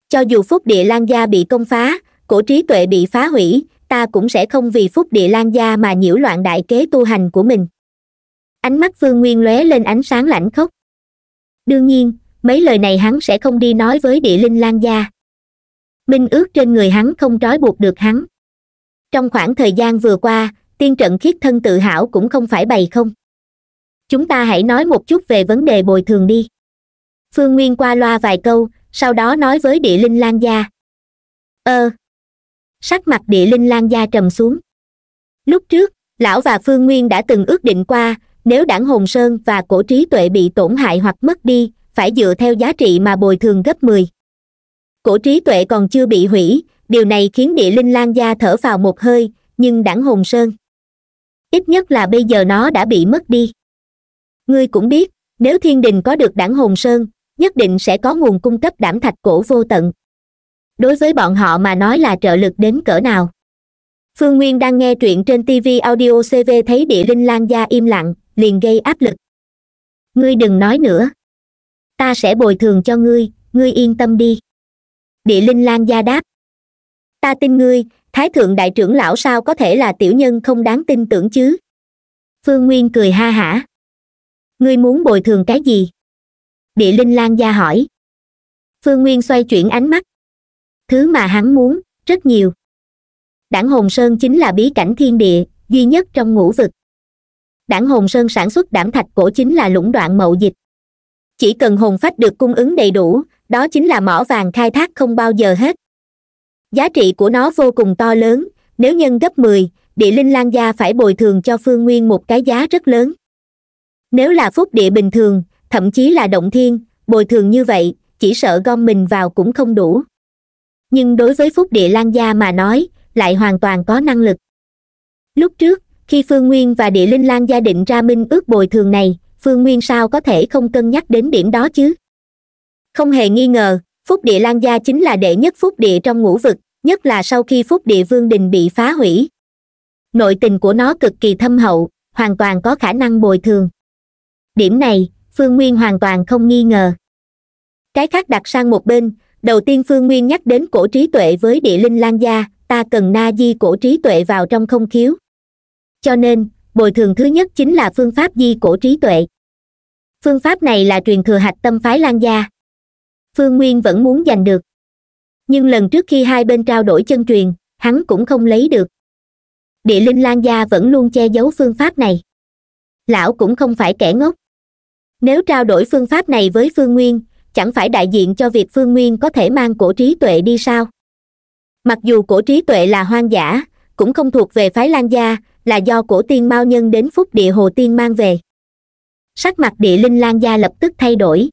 Speaker 1: cho dù phúc địa lan gia bị công phá cổ trí tuệ bị phá hủy ta cũng sẽ không vì phúc địa lan gia mà nhiễu loạn đại kế tu hành của mình ánh mắt phương nguyên lóe lên ánh sáng lạnh khốc đương nhiên mấy lời này hắn sẽ không đi nói với địa linh lan gia minh ước trên người hắn không trói buộc được hắn trong khoảng thời gian vừa qua tiên trận khiết thân tự hảo cũng không phải bày không chúng ta hãy nói một chút về vấn đề bồi thường đi phương nguyên qua loa vài câu sau đó nói với địa linh lan gia ơ ờ, sắc mặt địa linh lan gia trầm xuống lúc trước lão và phương nguyên đã từng ước định qua nếu đảng hồn sơn và cổ trí tuệ bị tổn hại hoặc mất đi phải dựa theo giá trị mà bồi thường gấp mười cổ trí tuệ còn chưa bị hủy điều này khiến địa linh lan gia thở vào một hơi nhưng đảng hồn sơn ít nhất là bây giờ nó đã bị mất đi ngươi cũng biết nếu thiên đình có được đảng hồn sơn nhất định sẽ có nguồn cung cấp đảm thạch cổ vô tận đối với bọn họ mà nói là trợ lực đến cỡ nào phương nguyên đang nghe truyện trên tv audio cv thấy địa linh lan gia im lặng liền gây áp lực ngươi đừng nói nữa ta sẽ bồi thường cho ngươi ngươi yên tâm đi địa linh lan gia đáp ta tin ngươi thái thượng đại trưởng lão sao có thể là tiểu nhân không đáng tin tưởng chứ phương nguyên cười ha hả ngươi muốn bồi thường cái gì địa linh lan gia hỏi phương nguyên xoay chuyển ánh mắt thứ mà hắn muốn rất nhiều đảng hồn sơn chính là bí cảnh thiên địa duy nhất trong ngũ vực đảng hồn sơn sản xuất đảm thạch cổ chính là lũng đoạn mậu dịch chỉ cần hồn phách được cung ứng đầy đủ đó chính là mỏ vàng khai thác không bao giờ hết giá trị của nó vô cùng to lớn nếu nhân gấp mười địa linh lan gia phải bồi thường cho phương nguyên một cái giá rất lớn nếu là phúc địa bình thường thậm chí là động thiên bồi thường như vậy chỉ sợ gom mình vào cũng không đủ nhưng đối với phúc địa lan gia mà nói lại hoàn toàn có năng lực lúc trước khi phương nguyên và địa linh lan gia định ra minh ước bồi thường này phương nguyên sao có thể không cân nhắc đến điểm đó chứ không hề nghi ngờ phúc địa lan gia chính là đệ nhất phúc địa trong ngũ vực nhất là sau khi phúc địa vương đình bị phá hủy nội tình của nó cực kỳ thâm hậu hoàn toàn có khả năng bồi thường điểm này phương nguyên hoàn toàn không nghi ngờ cái khác đặt sang một bên đầu tiên phương nguyên nhắc đến cổ trí tuệ với địa linh lan gia ta cần na di cổ trí tuệ vào trong không khiếu cho nên bồi thường thứ nhất chính là phương pháp di cổ trí tuệ phương pháp này là truyền thừa hạch tâm phái lan gia phương nguyên vẫn muốn giành được nhưng lần trước khi hai bên trao đổi chân truyền hắn cũng không lấy được địa linh lan gia vẫn luôn che giấu phương pháp này lão cũng không phải kẻ ngốc nếu trao đổi phương pháp này với phương nguyên chẳng phải đại diện cho việc phương nguyên có thể mang cổ trí tuệ đi sao mặc dù cổ trí tuệ là hoang dã cũng không thuộc về phái lan gia là do cổ tiên mao nhân đến phúc địa hồ tiên mang về sắc mặt địa linh lan gia lập tức thay đổi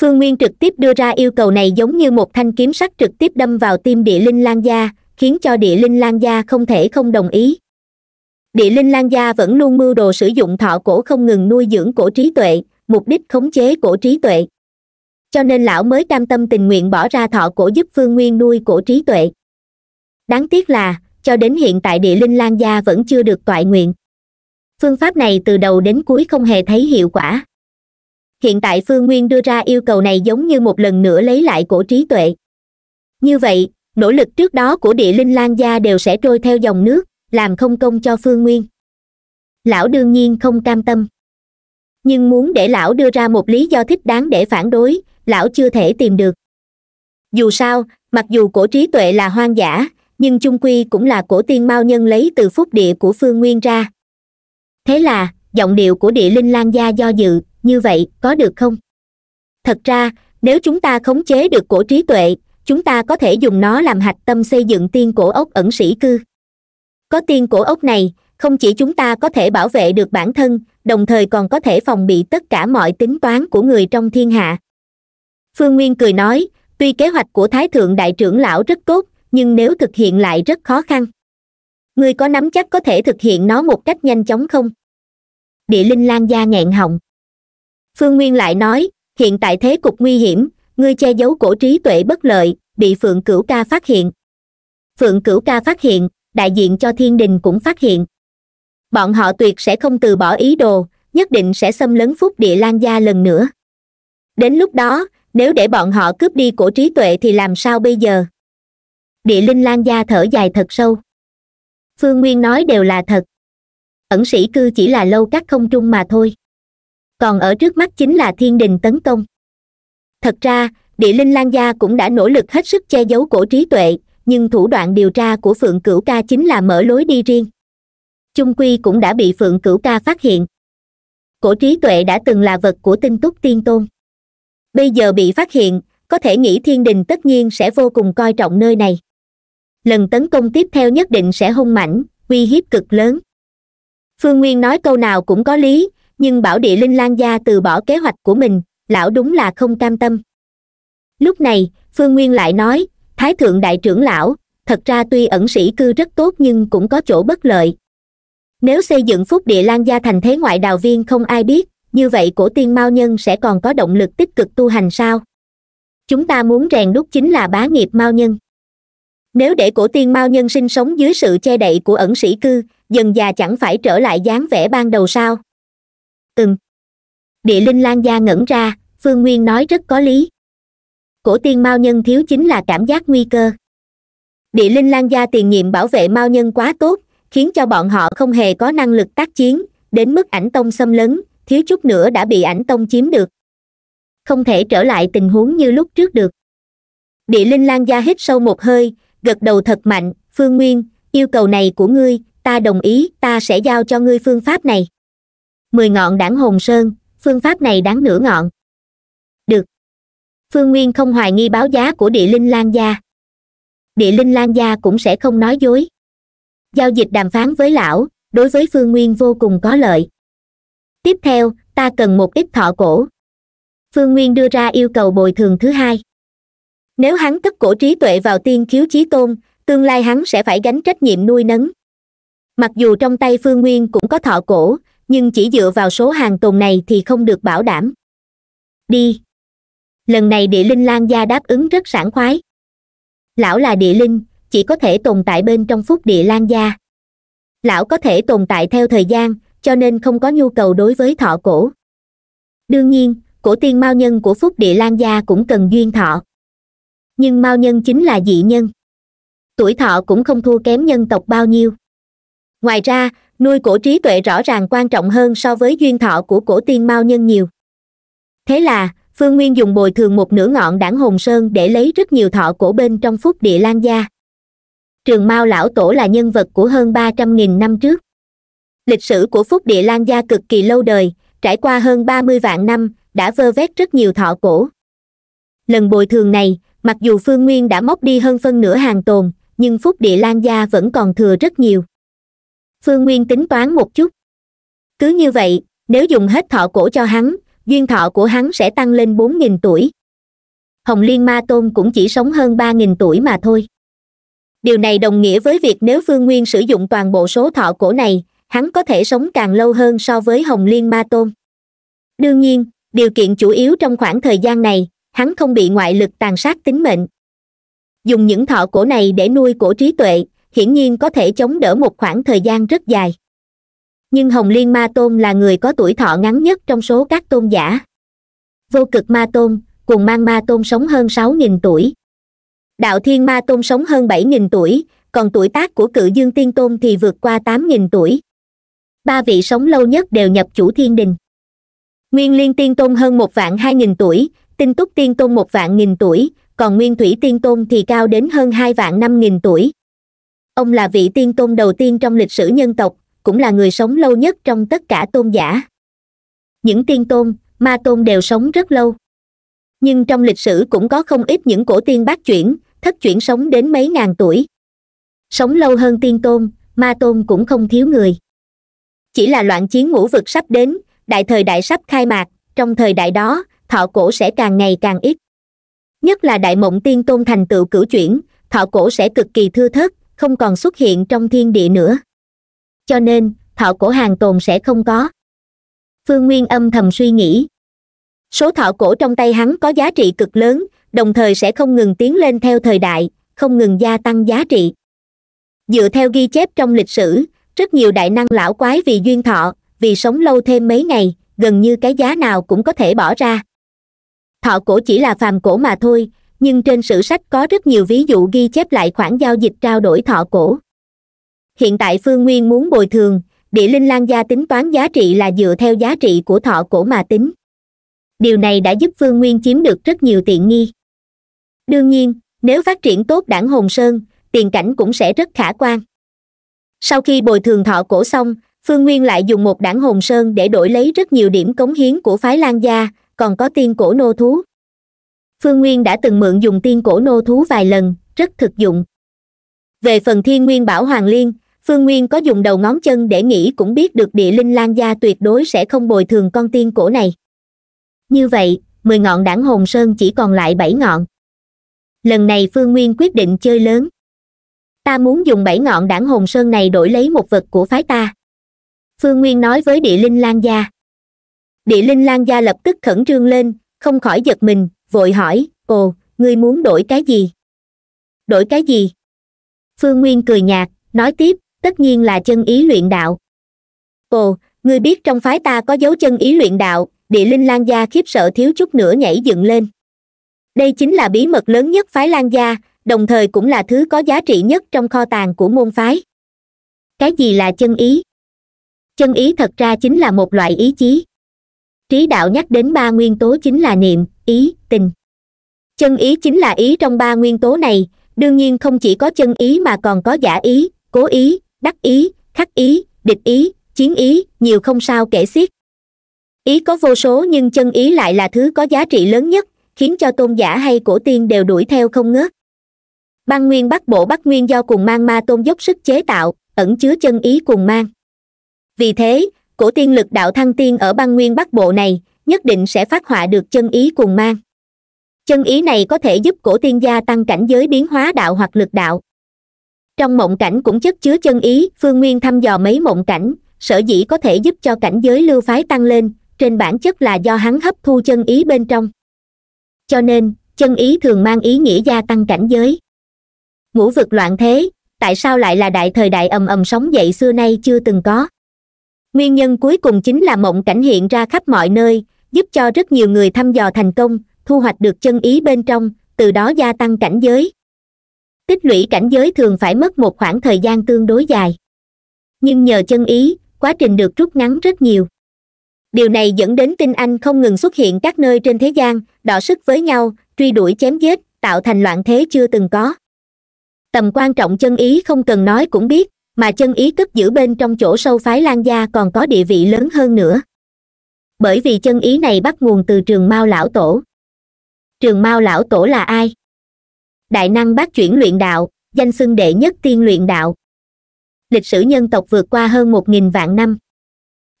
Speaker 1: phương nguyên trực tiếp đưa ra yêu cầu này giống như một thanh kiếm sắt trực tiếp đâm vào tim địa linh lan gia khiến cho địa linh lan gia không thể không đồng ý địa linh lan gia vẫn luôn mưu đồ sử dụng thọ cổ không ngừng nuôi dưỡng cổ trí tuệ mục đích khống chế cổ trí tuệ cho nên lão mới cam tâm tình nguyện bỏ ra thọ cổ giúp phương nguyên nuôi cổ trí tuệ đáng tiếc là cho đến hiện tại địa linh lan gia vẫn chưa được toại nguyện phương pháp này từ đầu đến cuối không hề thấy hiệu quả hiện tại phương nguyên đưa ra yêu cầu này giống như một lần nữa lấy lại cổ trí tuệ như vậy nỗ lực trước đó của địa linh lan gia đều sẽ trôi theo dòng nước làm không công cho phương nguyên lão đương nhiên không cam tâm nhưng muốn để lão đưa ra một lý do thích đáng để phản đối lão chưa thể tìm được dù sao mặc dù cổ trí tuệ là hoang dã nhưng chung quy cũng là cổ tiên mao nhân lấy từ phúc địa của phương nguyên ra thế là giọng điệu của địa linh lan gia do dự như vậy có được không thật ra nếu chúng ta khống chế được cổ trí tuệ chúng ta có thể dùng nó làm hạch tâm xây dựng tiên cổ ốc ẩn sĩ cư có tiên cổ ốc này không chỉ chúng ta có thể bảo vệ được bản thân đồng thời còn có thể phòng bị tất cả mọi tính toán của người trong thiên hạ phương nguyên cười nói tuy kế hoạch của thái thượng đại trưởng lão rất tốt nhưng nếu thực hiện lại rất khó khăn ngươi có nắm chắc có thể thực hiện nó một cách nhanh chóng không địa linh lan gia nghẹn họng phương nguyên lại nói hiện tại thế cục nguy hiểm ngươi che giấu cổ trí tuệ bất lợi bị phượng cửu ca phát hiện phượng cửu ca phát hiện đại diện cho thiên đình cũng phát hiện bọn họ tuyệt sẽ không từ bỏ ý đồ nhất định sẽ xâm lấn phúc địa lan gia lần nữa đến lúc đó nếu để bọn họ cướp đi cổ trí tuệ thì làm sao bây giờ địa linh lan gia thở dài thật sâu phương nguyên nói đều là thật ẩn sĩ cư chỉ là lâu các không trung mà thôi còn ở trước mắt chính là thiên đình tấn công thật ra địa linh lan gia cũng đã nỗ lực hết sức che giấu cổ trí tuệ nhưng thủ đoạn điều tra của phượng cửu ca chính là mở lối đi riêng Trung quy cũng đã bị phượng cửu ca phát hiện cổ trí tuệ đã từng là vật của tinh túc tiên tôn bây giờ bị phát hiện có thể nghĩ thiên đình tất nhiên sẽ vô cùng coi trọng nơi này lần tấn công tiếp theo nhất định sẽ hung mãnh uy hiếp cực lớn phương nguyên nói câu nào cũng có lý nhưng bảo địa linh lan gia từ bỏ kế hoạch của mình lão đúng là không cam tâm lúc này phương nguyên lại nói thái thượng đại trưởng lão thật ra tuy ẩn sĩ cư rất tốt nhưng cũng có chỗ bất lợi nếu xây dựng phúc địa lan gia thành thế ngoại đào viên không ai biết như vậy cổ tiên mao nhân sẽ còn có động lực tích cực tu hành sao chúng ta muốn rèn đúc chính là bá nghiệp mao nhân nếu để cổ tiên mao nhân sinh sống dưới sự che đậy của ẩn sĩ cư dần già chẳng phải trở lại dáng vẻ ban đầu sao ừm địa linh lan gia ngẩn ra phương nguyên nói rất có lý cổ tiên mao nhân thiếu chính là cảm giác nguy cơ địa linh lan gia tiền nhiệm bảo vệ mao nhân quá tốt khiến cho bọn họ không hề có năng lực tác chiến đến mức ảnh tông xâm lấn thiếu chút nữa đã bị ảnh tông chiếm được không thể trở lại tình huống như lúc trước được địa linh lan gia hít sâu một hơi gật đầu thật mạnh phương nguyên yêu cầu này của ngươi ta đồng ý ta sẽ giao cho ngươi phương pháp này mười ngọn đảng hồn sơn phương pháp này đáng nửa ngọn được phương nguyên không hoài nghi báo giá của địa linh lan gia địa linh lan gia cũng sẽ không nói dối giao dịch đàm phán với lão đối với phương nguyên vô cùng có lợi tiếp theo ta cần một ít thọ cổ phương nguyên đưa ra yêu cầu bồi thường thứ hai nếu hắn cất cổ trí tuệ vào tiên khiếu chí tôn tương lai hắn sẽ phải gánh trách nhiệm nuôi nấng mặc dù trong tay phương nguyên cũng có thọ cổ nhưng chỉ dựa vào số hàng tồn này thì không được bảo đảm đi lần này địa linh lan gia đáp ứng rất sảng khoái lão là địa linh chỉ có thể tồn tại bên trong phúc địa lan gia lão có thể tồn tại theo thời gian cho nên không có nhu cầu đối với thọ cổ đương nhiên cổ tiên mao nhân của phúc địa lan gia cũng cần duyên thọ nhưng mao nhân chính là dị nhân tuổi thọ cũng không thua kém nhân tộc bao nhiêu ngoài ra nuôi cổ trí tuệ rõ ràng quan trọng hơn so với duyên thọ của cổ tiên mao nhân nhiều thế là phương nguyên dùng bồi thường một nửa ngọn đảng hồn sơn để lấy rất nhiều thọ cổ bên trong phúc địa lan gia trường mao lão tổ là nhân vật của hơn ba trăm nghìn năm trước lịch sử của phúc địa lan gia cực kỳ lâu đời trải qua hơn ba mươi vạn năm đã vơ vét rất nhiều thọ cổ lần bồi thường này mặc dù phương nguyên đã móc đi hơn phân nửa hàng tồn nhưng phúc địa lan gia vẫn còn thừa rất nhiều phương nguyên tính toán một chút cứ như vậy nếu dùng hết thọ cổ cho hắn duyên thọ của hắn sẽ tăng lên bốn nghìn tuổi hồng liên ma tôn cũng chỉ sống hơn ba nghìn tuổi mà thôi điều này đồng nghĩa với việc nếu phương nguyên sử dụng toàn bộ số thọ cổ này hắn có thể sống càng lâu hơn so với hồng liên ma tôn đương nhiên điều kiện chủ yếu trong khoảng thời gian này hắn không bị ngoại lực tàn sát tính mệnh dùng những thọ cổ này để nuôi cổ trí tuệ hiển nhiên có thể chống đỡ một khoảng thời gian rất dài nhưng hồng liên ma tôn là người có tuổi thọ ngắn nhất trong số các tôn giả vô cực ma tôn cùng mang ma tôn sống hơn sáu nghìn tuổi đạo thiên ma tôn sống hơn bảy nghìn tuổi còn tuổi tác của cự dương tiên tôn thì vượt qua tám nghìn tuổi ba vị sống lâu nhất đều nhập chủ thiên đình nguyên liên tiên tôn hơn một vạn hai nghìn tuổi tinh túc tiên tôn một vạn nghìn tuổi còn nguyên thủy tiên tôn thì cao đến hơn hai vạn năm nghìn tuổi ông là vị tiên tôn đầu tiên trong lịch sử nhân tộc cũng là người sống lâu nhất trong tất cả tôn giả những tiên tôn ma tôn đều sống rất lâu nhưng trong lịch sử cũng có không ít những cổ tiên bát chuyển thất chuyển sống đến mấy ngàn tuổi sống lâu hơn tiên tôn ma tôn cũng không thiếu người chỉ là loạn chiến ngũ vực sắp đến đại thời đại sắp khai mạc trong thời đại đó thọ cổ sẽ càng ngày càng ít nhất là đại mộng tiên tôn thành tựu cửu chuyển thọ cổ sẽ cực kỳ thưa thớt không còn xuất hiện trong thiên địa nữa cho nên thọ cổ hàng tồn sẽ không có phương nguyên âm thầm suy nghĩ số thọ cổ trong tay hắn có giá trị cực lớn đồng thời sẽ không ngừng tiến lên theo thời đại không ngừng gia tăng giá trị dựa theo ghi chép trong lịch sử rất nhiều đại năng lão quái vì duyên thọ vì sống lâu thêm mấy ngày gần như cái giá nào cũng có thể bỏ ra thọ cổ chỉ là phàm cổ mà thôi nhưng trên sử sách có rất nhiều ví dụ ghi chép lại khoản giao dịch trao đổi thọ cổ hiện tại phương nguyên muốn bồi thường địa linh lan gia tính toán giá trị là dựa theo giá trị của thọ cổ mà tính điều này đã giúp phương nguyên chiếm được rất nhiều tiện nghi đương nhiên nếu phát triển tốt đảng hồn sơn tiền cảnh cũng sẽ rất khả quan sau khi bồi thường thọ cổ xong phương nguyên lại dùng một đảng hồn sơn để đổi lấy rất nhiều điểm cống hiến của phái lan gia còn có tiên cổ nô thú phương nguyên đã từng mượn dùng tiên cổ nô thú vài lần rất thực dụng về phần thiên nguyên bảo hoàng liên phương nguyên có dùng đầu ngón chân để nghĩ cũng biết được địa linh lan gia tuyệt đối sẽ không bồi thường con tiên cổ này như vậy mười ngọn đảng hồn sơn chỉ còn lại bảy ngọn lần này phương nguyên quyết định chơi lớn ta muốn dùng bảy ngọn đảng hồn sơn này đổi lấy một vật của phái ta phương nguyên nói với địa linh lan gia địa linh lan gia lập tức khẩn trương lên không khỏi giật mình vội hỏi ồ ngươi muốn đổi cái gì đổi cái gì phương nguyên cười nhạt nói tiếp tất nhiên là chân ý luyện đạo ồ ngươi biết trong phái ta có dấu chân ý luyện đạo địa linh lan gia khiếp sợ thiếu chút nữa nhảy dựng lên đây chính là bí mật lớn nhất phái lan gia đồng thời cũng là thứ có giá trị nhất trong kho tàng của môn phái cái gì là chân ý chân ý thật ra chính là một loại ý chí trí đạo nhắc đến ba nguyên tố chính là niệm ý tình chân ý chính là ý trong ba nguyên tố này đương nhiên không chỉ có chân ý mà còn có giả ý cố ý đắc ý khắc ý địch ý chiến ý nhiều không sao kể xiết ý có vô số nhưng chân ý lại là thứ có giá trị lớn nhất khiến cho tôn giả hay cổ tiên đều đuổi theo không ngớt băng nguyên bắt bộ bắc nguyên do cùng mang ma tôn dốc sức chế tạo ẩn chứa chân ý cùng mang vì thế cổ tiên lực đạo thăng tiên ở băng nguyên bắc bộ này nhất định sẽ phát họa được chân ý cùng mang chân ý này có thể giúp cổ tiên gia tăng cảnh giới biến hóa đạo hoặc lực đạo trong mộng cảnh cũng chất chứa chân ý phương nguyên thăm dò mấy mộng cảnh sở dĩ có thể giúp cho cảnh giới lưu phái tăng lên trên bản chất là do hắn hấp thu chân ý bên trong cho nên chân ý thường mang ý nghĩa gia tăng cảnh giới ngũ vực loạn thế tại sao lại là đại thời đại ầm ầm sóng dậy xưa nay chưa từng có nguyên nhân cuối cùng chính là mộng cảnh hiện ra khắp mọi nơi giúp cho rất nhiều người thăm dò thành công thu hoạch được chân ý bên trong từ đó gia tăng cảnh giới tích lũy cảnh giới thường phải mất một khoảng thời gian tương đối dài nhưng nhờ chân ý quá trình được rút ngắn rất nhiều điều này dẫn đến tinh anh không ngừng xuất hiện các nơi trên thế gian đọ sức với nhau truy đuổi chém giết tạo thành loạn thế chưa từng có tầm quan trọng chân ý không cần nói cũng biết mà chân ý cất giữ bên trong chỗ sâu phái lan gia còn có địa vị lớn hơn nữa bởi vì chân ý này bắt nguồn từ trường mao lão tổ trường mao lão tổ là ai đại năng bác chuyển luyện đạo danh xưng đệ nhất tiên luyện đạo lịch sử nhân tộc vượt qua hơn một nghìn vạn năm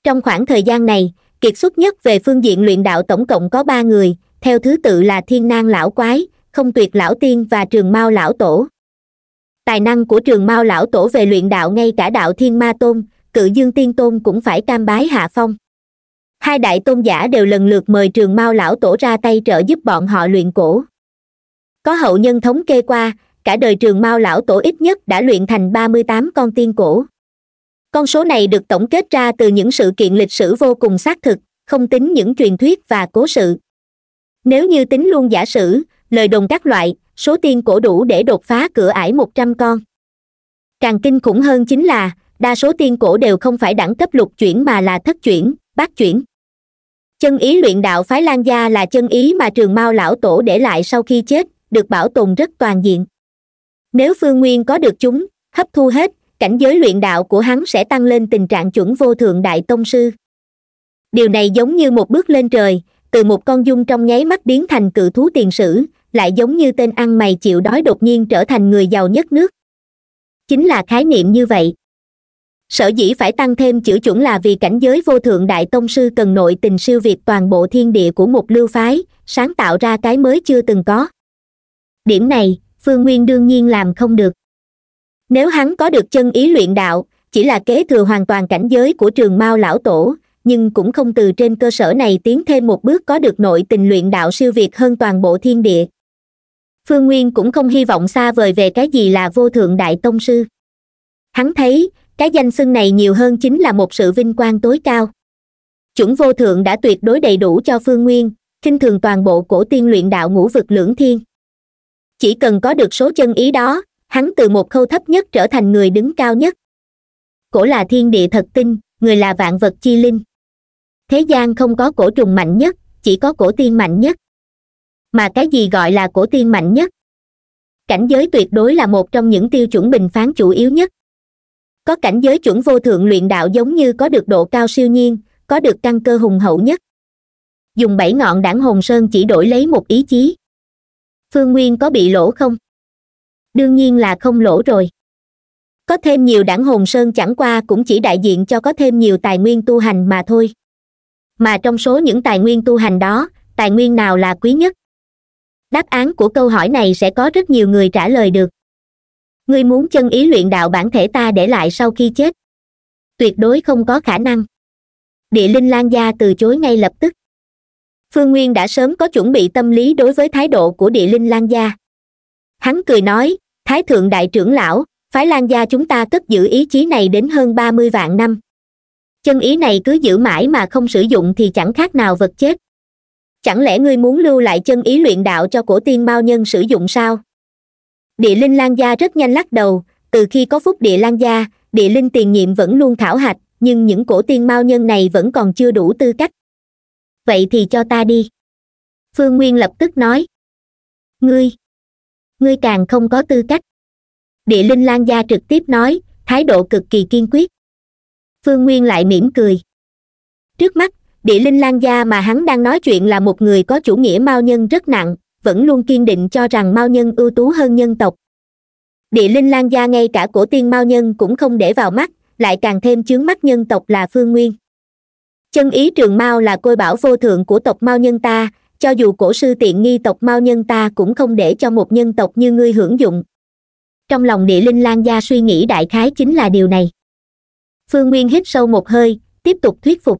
Speaker 1: trong khoảng thời gian này kiệt xuất nhất về phương diện luyện đạo tổng cộng có ba người theo thứ tự là thiên nang lão quái không tuyệt lão tiên và trường mao lão tổ tài năng của trường mao lão tổ về luyện đạo ngay cả đạo thiên ma tôn cự dương tiên tôn cũng phải cam bái hạ phong hai đại tôn giả đều lần lượt mời trường mao lão tổ ra tay trợ giúp bọn họ luyện cổ có hậu nhân thống kê qua cả đời trường mao lão tổ ít nhất đã luyện thành ba mươi tám con tiên cổ con số này được tổng kết ra từ những sự kiện lịch sử vô cùng xác thực không tính những truyền thuyết và cố sự nếu như tính luôn giả sử lời đồng các loại số tiên cổ đủ để đột phá cửa ải một trăm con càng kinh khủng hơn chính là đa số tiên cổ đều không phải đẳng cấp lục chuyển mà là thất chuyển bát chuyển chân ý luyện đạo phái lan gia là chân ý mà trường mao lão tổ để lại sau khi chết được bảo tồn rất toàn diện nếu phương nguyên có được chúng hấp thu hết cảnh giới luyện đạo của hắn sẽ tăng lên tình trạng chuẩn vô thượng đại tông sư điều này giống như một bước lên trời từ một con dung trong nháy mắt biến thành cự thú tiền sử lại giống như tên ăn mày chịu đói đột nhiên trở thành người giàu nhất nước chính là khái niệm như vậy sở dĩ phải tăng thêm chữ chuẩn là vì cảnh giới vô thượng đại tông sư cần nội tình siêu việt toàn bộ thiên địa của một lưu phái sáng tạo ra cái mới chưa từng có điểm này phương nguyên đương nhiên làm không được nếu hắn có được chân ý luyện đạo chỉ là kế thừa hoàn toàn cảnh giới của trường mao lão tổ nhưng cũng không từ trên cơ sở này tiến thêm một bước có được nội tình luyện đạo siêu việt hơn toàn bộ thiên địa phương nguyên cũng không hy vọng xa vời về cái gì là vô thượng đại tông sư hắn thấy cái danh xưng này nhiều hơn chính là một sự vinh quang tối cao chuẩn vô thượng đã tuyệt đối đầy đủ cho phương nguyên kinh thường toàn bộ cổ tiên luyện đạo ngũ vực lưỡng thiên chỉ cần có được số chân ý đó hắn từ một khâu thấp nhất trở thành người đứng cao nhất cổ là thiên địa thật tinh người là vạn vật chi linh thế gian không có cổ trùng mạnh nhất chỉ có cổ tiên mạnh nhất mà cái gì gọi là cổ tiên mạnh nhất cảnh giới tuyệt đối là một trong những tiêu chuẩn bình phán chủ yếu nhất có cảnh giới chuẩn vô thượng luyện đạo giống như có được độ cao siêu nhiên có được căn cơ hùng hậu nhất dùng bảy ngọn đảng hồn sơn chỉ đổi lấy một ý chí phương nguyên có bị lỗ không đương nhiên là không lỗ rồi có thêm nhiều đảng hồn sơn chẳng qua cũng chỉ đại diện cho có thêm nhiều tài nguyên tu hành mà thôi mà trong số những tài nguyên tu hành đó tài nguyên nào là quý nhất đáp án của câu hỏi này sẽ có rất nhiều người trả lời được ngươi muốn chân ý luyện đạo bản thể ta để lại sau khi chết tuyệt đối không có khả năng địa linh lan gia từ chối ngay lập tức phương nguyên đã sớm có chuẩn bị tâm lý đối với thái độ của địa linh lan gia hắn cười nói thái thượng đại trưởng lão phái lan gia chúng ta cất giữ ý chí này đến hơn ba mươi vạn năm chân ý này cứ giữ mãi mà không sử dụng thì chẳng khác nào vật chết chẳng lẽ ngươi muốn lưu lại chân ý luyện đạo cho cổ tiên mao nhân sử dụng sao địa linh lan gia rất nhanh lắc đầu từ khi có phúc địa lan gia địa linh tiền nhiệm vẫn luôn thảo hạch nhưng những cổ tiên mao nhân này vẫn còn chưa đủ tư cách vậy thì cho ta đi phương nguyên lập tức nói ngươi ngươi càng không có tư cách địa linh lan gia trực tiếp nói thái độ cực kỳ kiên quyết phương nguyên lại mỉm cười trước mắt địa linh lan gia mà hắn đang nói chuyện là một người có chủ nghĩa mao nhân rất nặng vẫn luôn kiên định cho rằng mao nhân ưu tú hơn nhân tộc địa linh lan gia ngay cả cổ tiên mao nhân cũng không để vào mắt lại càng thêm chướng mắt nhân tộc là phương nguyên chân ý trường mao là côi bảo vô thượng của tộc mao nhân ta cho dù cổ sư tiện nghi tộc mao nhân ta cũng không để cho một nhân tộc như ngươi hưởng dụng trong lòng địa linh lan gia suy nghĩ đại khái chính là điều này phương nguyên hít sâu một hơi tiếp tục thuyết phục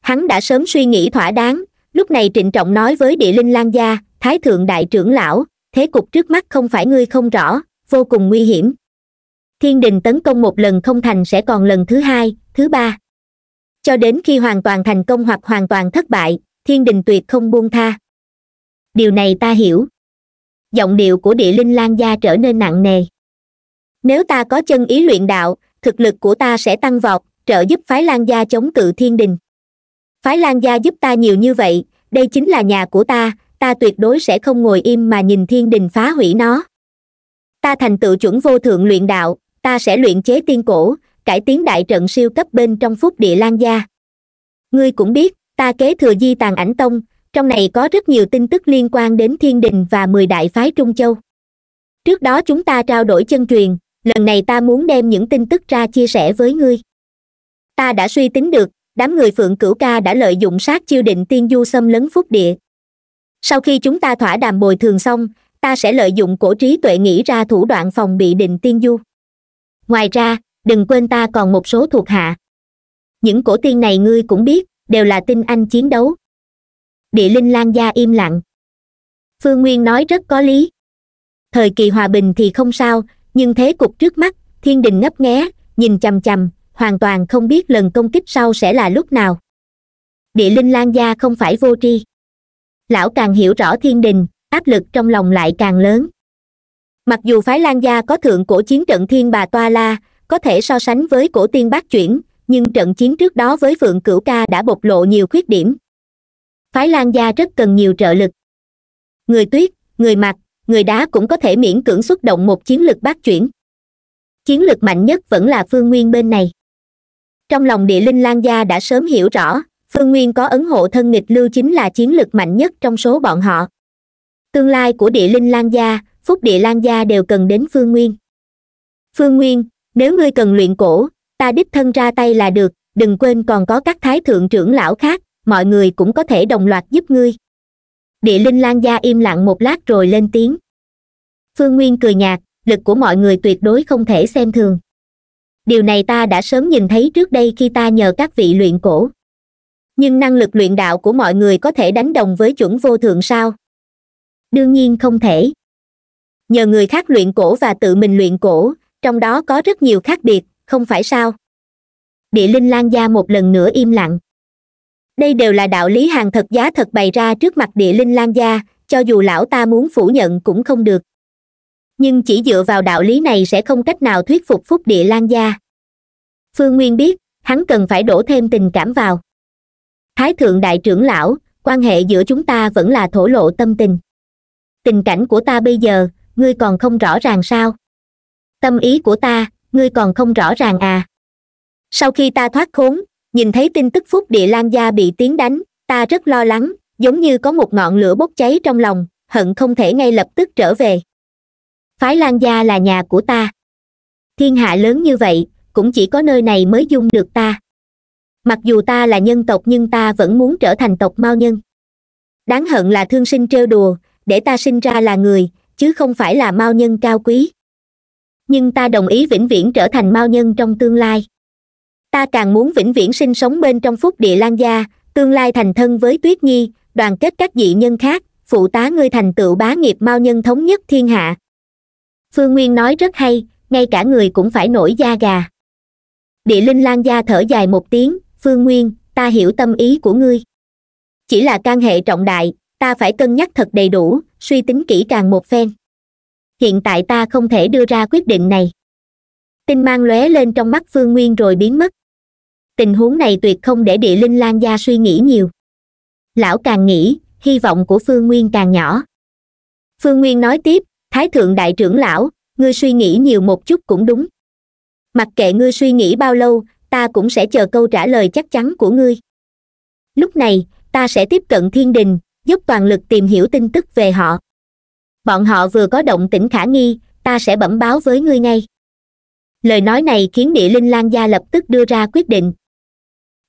Speaker 1: hắn đã sớm suy nghĩ thỏa đáng lúc này trịnh trọng nói với địa linh lan gia thái thượng đại trưởng lão thế cục trước mắt không phải ngươi không rõ vô cùng nguy hiểm thiên đình tấn công một lần không thành sẽ còn lần thứ hai thứ ba cho đến khi hoàn toàn thành công hoặc hoàn toàn thất bại thiên đình tuyệt không buông tha điều này ta hiểu giọng điệu của địa linh lan gia trở nên nặng nề nếu ta có chân ý luyện đạo thực lực của ta sẽ tăng vọt trợ giúp phái lan gia chống cự thiên đình phái lan gia giúp ta nhiều như vậy đây chính là nhà của ta ta tuyệt đối sẽ không ngồi im mà nhìn thiên đình phá hủy nó ta thành tựu chuẩn vô thượng luyện đạo ta sẽ luyện chế tiên cổ cải tiến đại trận siêu cấp bên trong phúc địa lan gia ngươi cũng biết ta kế thừa di tàn ảnh tông trong này có rất nhiều tin tức liên quan đến thiên đình và mười đại phái trung châu trước đó chúng ta trao đổi chân truyền lần này ta muốn đem những tin tức ra chia sẻ với ngươi ta đã suy tính được đám người phượng cửu ca đã lợi dụng sát chiêu định tiên du xâm lấn phúc địa sau khi chúng ta thỏa đàm bồi thường xong ta sẽ lợi dụng cổ trí tuệ nghĩ ra thủ đoạn phòng bị định tiên du ngoài ra đừng quên ta còn một số thuộc hạ những cổ tiên này ngươi cũng biết đều là tinh anh chiến đấu địa linh lan gia im lặng phương nguyên nói rất có lý thời kỳ hòa bình thì không sao nhưng thế cục trước mắt thiên đình ngấp nghé nhìn chầm chầm hoàn toàn không biết lần công kích sau sẽ là lúc nào địa linh lan gia không phải vô tri lão càng hiểu rõ thiên đình áp lực trong lòng lại càng lớn mặc dù phái lan gia có thượng cổ chiến trận thiên bà toa la có thể so sánh với cổ tiên bát chuyển nhưng trận chiến trước đó với phượng cửu ca đã bộc lộ nhiều khuyết điểm phái lan gia rất cần nhiều trợ lực người tuyết người mặc người đá cũng có thể miễn cưỡng xuất động một chiến lực bát chuyển chiến lực mạnh nhất vẫn là phương nguyên bên này trong lòng địa linh lan gia đã sớm hiểu rõ phương nguyên có ấn hộ thân nghịch lưu chính là chiến lực mạnh nhất trong số bọn họ tương lai của địa linh lan gia phúc địa lan gia đều cần đến phương nguyên phương nguyên nếu ngươi cần luyện cổ ta đích thân ra tay là được đừng quên còn có các thái thượng trưởng lão khác mọi người cũng có thể đồng loạt giúp ngươi địa linh lan gia im lặng một lát rồi lên tiếng phương nguyên cười nhạt lực của mọi người tuyệt đối không thể xem thường điều này ta đã sớm nhìn thấy trước đây khi ta nhờ các vị luyện cổ nhưng năng lực luyện đạo của mọi người có thể đánh đồng với chuẩn vô thượng sao đương nhiên không thể nhờ người khác luyện cổ và tự mình luyện cổ trong đó có rất nhiều khác biệt không phải sao địa linh lan gia một lần nữa im lặng đây đều là đạo lý hàng thật giá thật bày ra trước mặt địa linh lan gia cho dù lão ta muốn phủ nhận cũng không được nhưng chỉ dựa vào đạo lý này sẽ không cách nào thuyết phục phúc địa lan gia phương nguyên biết hắn cần phải đổ thêm tình cảm vào thái thượng đại trưởng lão quan hệ giữa chúng ta vẫn là thổ lộ tâm tình tình cảnh của ta bây giờ ngươi còn không rõ ràng sao tâm ý của ta ngươi còn không rõ ràng à sau khi ta thoát khốn nhìn thấy tin tức phúc địa lan gia bị tiến đánh ta rất lo lắng giống như có một ngọn lửa bốc cháy trong lòng hận không thể ngay lập tức trở về phái lan gia là nhà của ta thiên hạ lớn như vậy cũng chỉ có nơi này mới dung được ta mặc dù ta là nhân tộc nhưng ta vẫn muốn trở thành tộc mao nhân đáng hận là thương sinh trêu đùa để ta sinh ra là người chứ không phải là mao nhân cao quý nhưng ta đồng ý vĩnh viễn trở thành mao nhân trong tương lai ta càng muốn vĩnh viễn sinh sống bên trong phúc địa lan gia tương lai thành thân với tuyết nhi đoàn kết các dị nhân khác phụ tá ngươi thành tựu bá nghiệp mao nhân thống nhất thiên hạ phương nguyên nói rất hay ngay cả người cũng phải nổi da gà địa linh lan gia thở dài một tiếng phương nguyên ta hiểu tâm ý của ngươi chỉ là can hệ trọng đại ta phải cân nhắc thật đầy đủ suy tính kỹ càng một phen hiện tại ta không thể đưa ra quyết định này tinh mang lóe lên trong mắt phương nguyên rồi biến mất tình huống này tuyệt không để địa linh lan gia suy nghĩ nhiều lão càng nghĩ hy vọng của phương nguyên càng nhỏ phương nguyên nói tiếp thái thượng đại trưởng lão ngươi suy nghĩ nhiều một chút cũng đúng mặc kệ ngươi suy nghĩ bao lâu ta cũng sẽ chờ câu trả lời chắc chắn của ngươi lúc này ta sẽ tiếp cận thiên đình giúp toàn lực tìm hiểu tin tức về họ bọn họ vừa có động tĩnh khả nghi ta sẽ bẩm báo với ngươi ngay lời nói này khiến địa linh lan gia lập tức đưa ra quyết định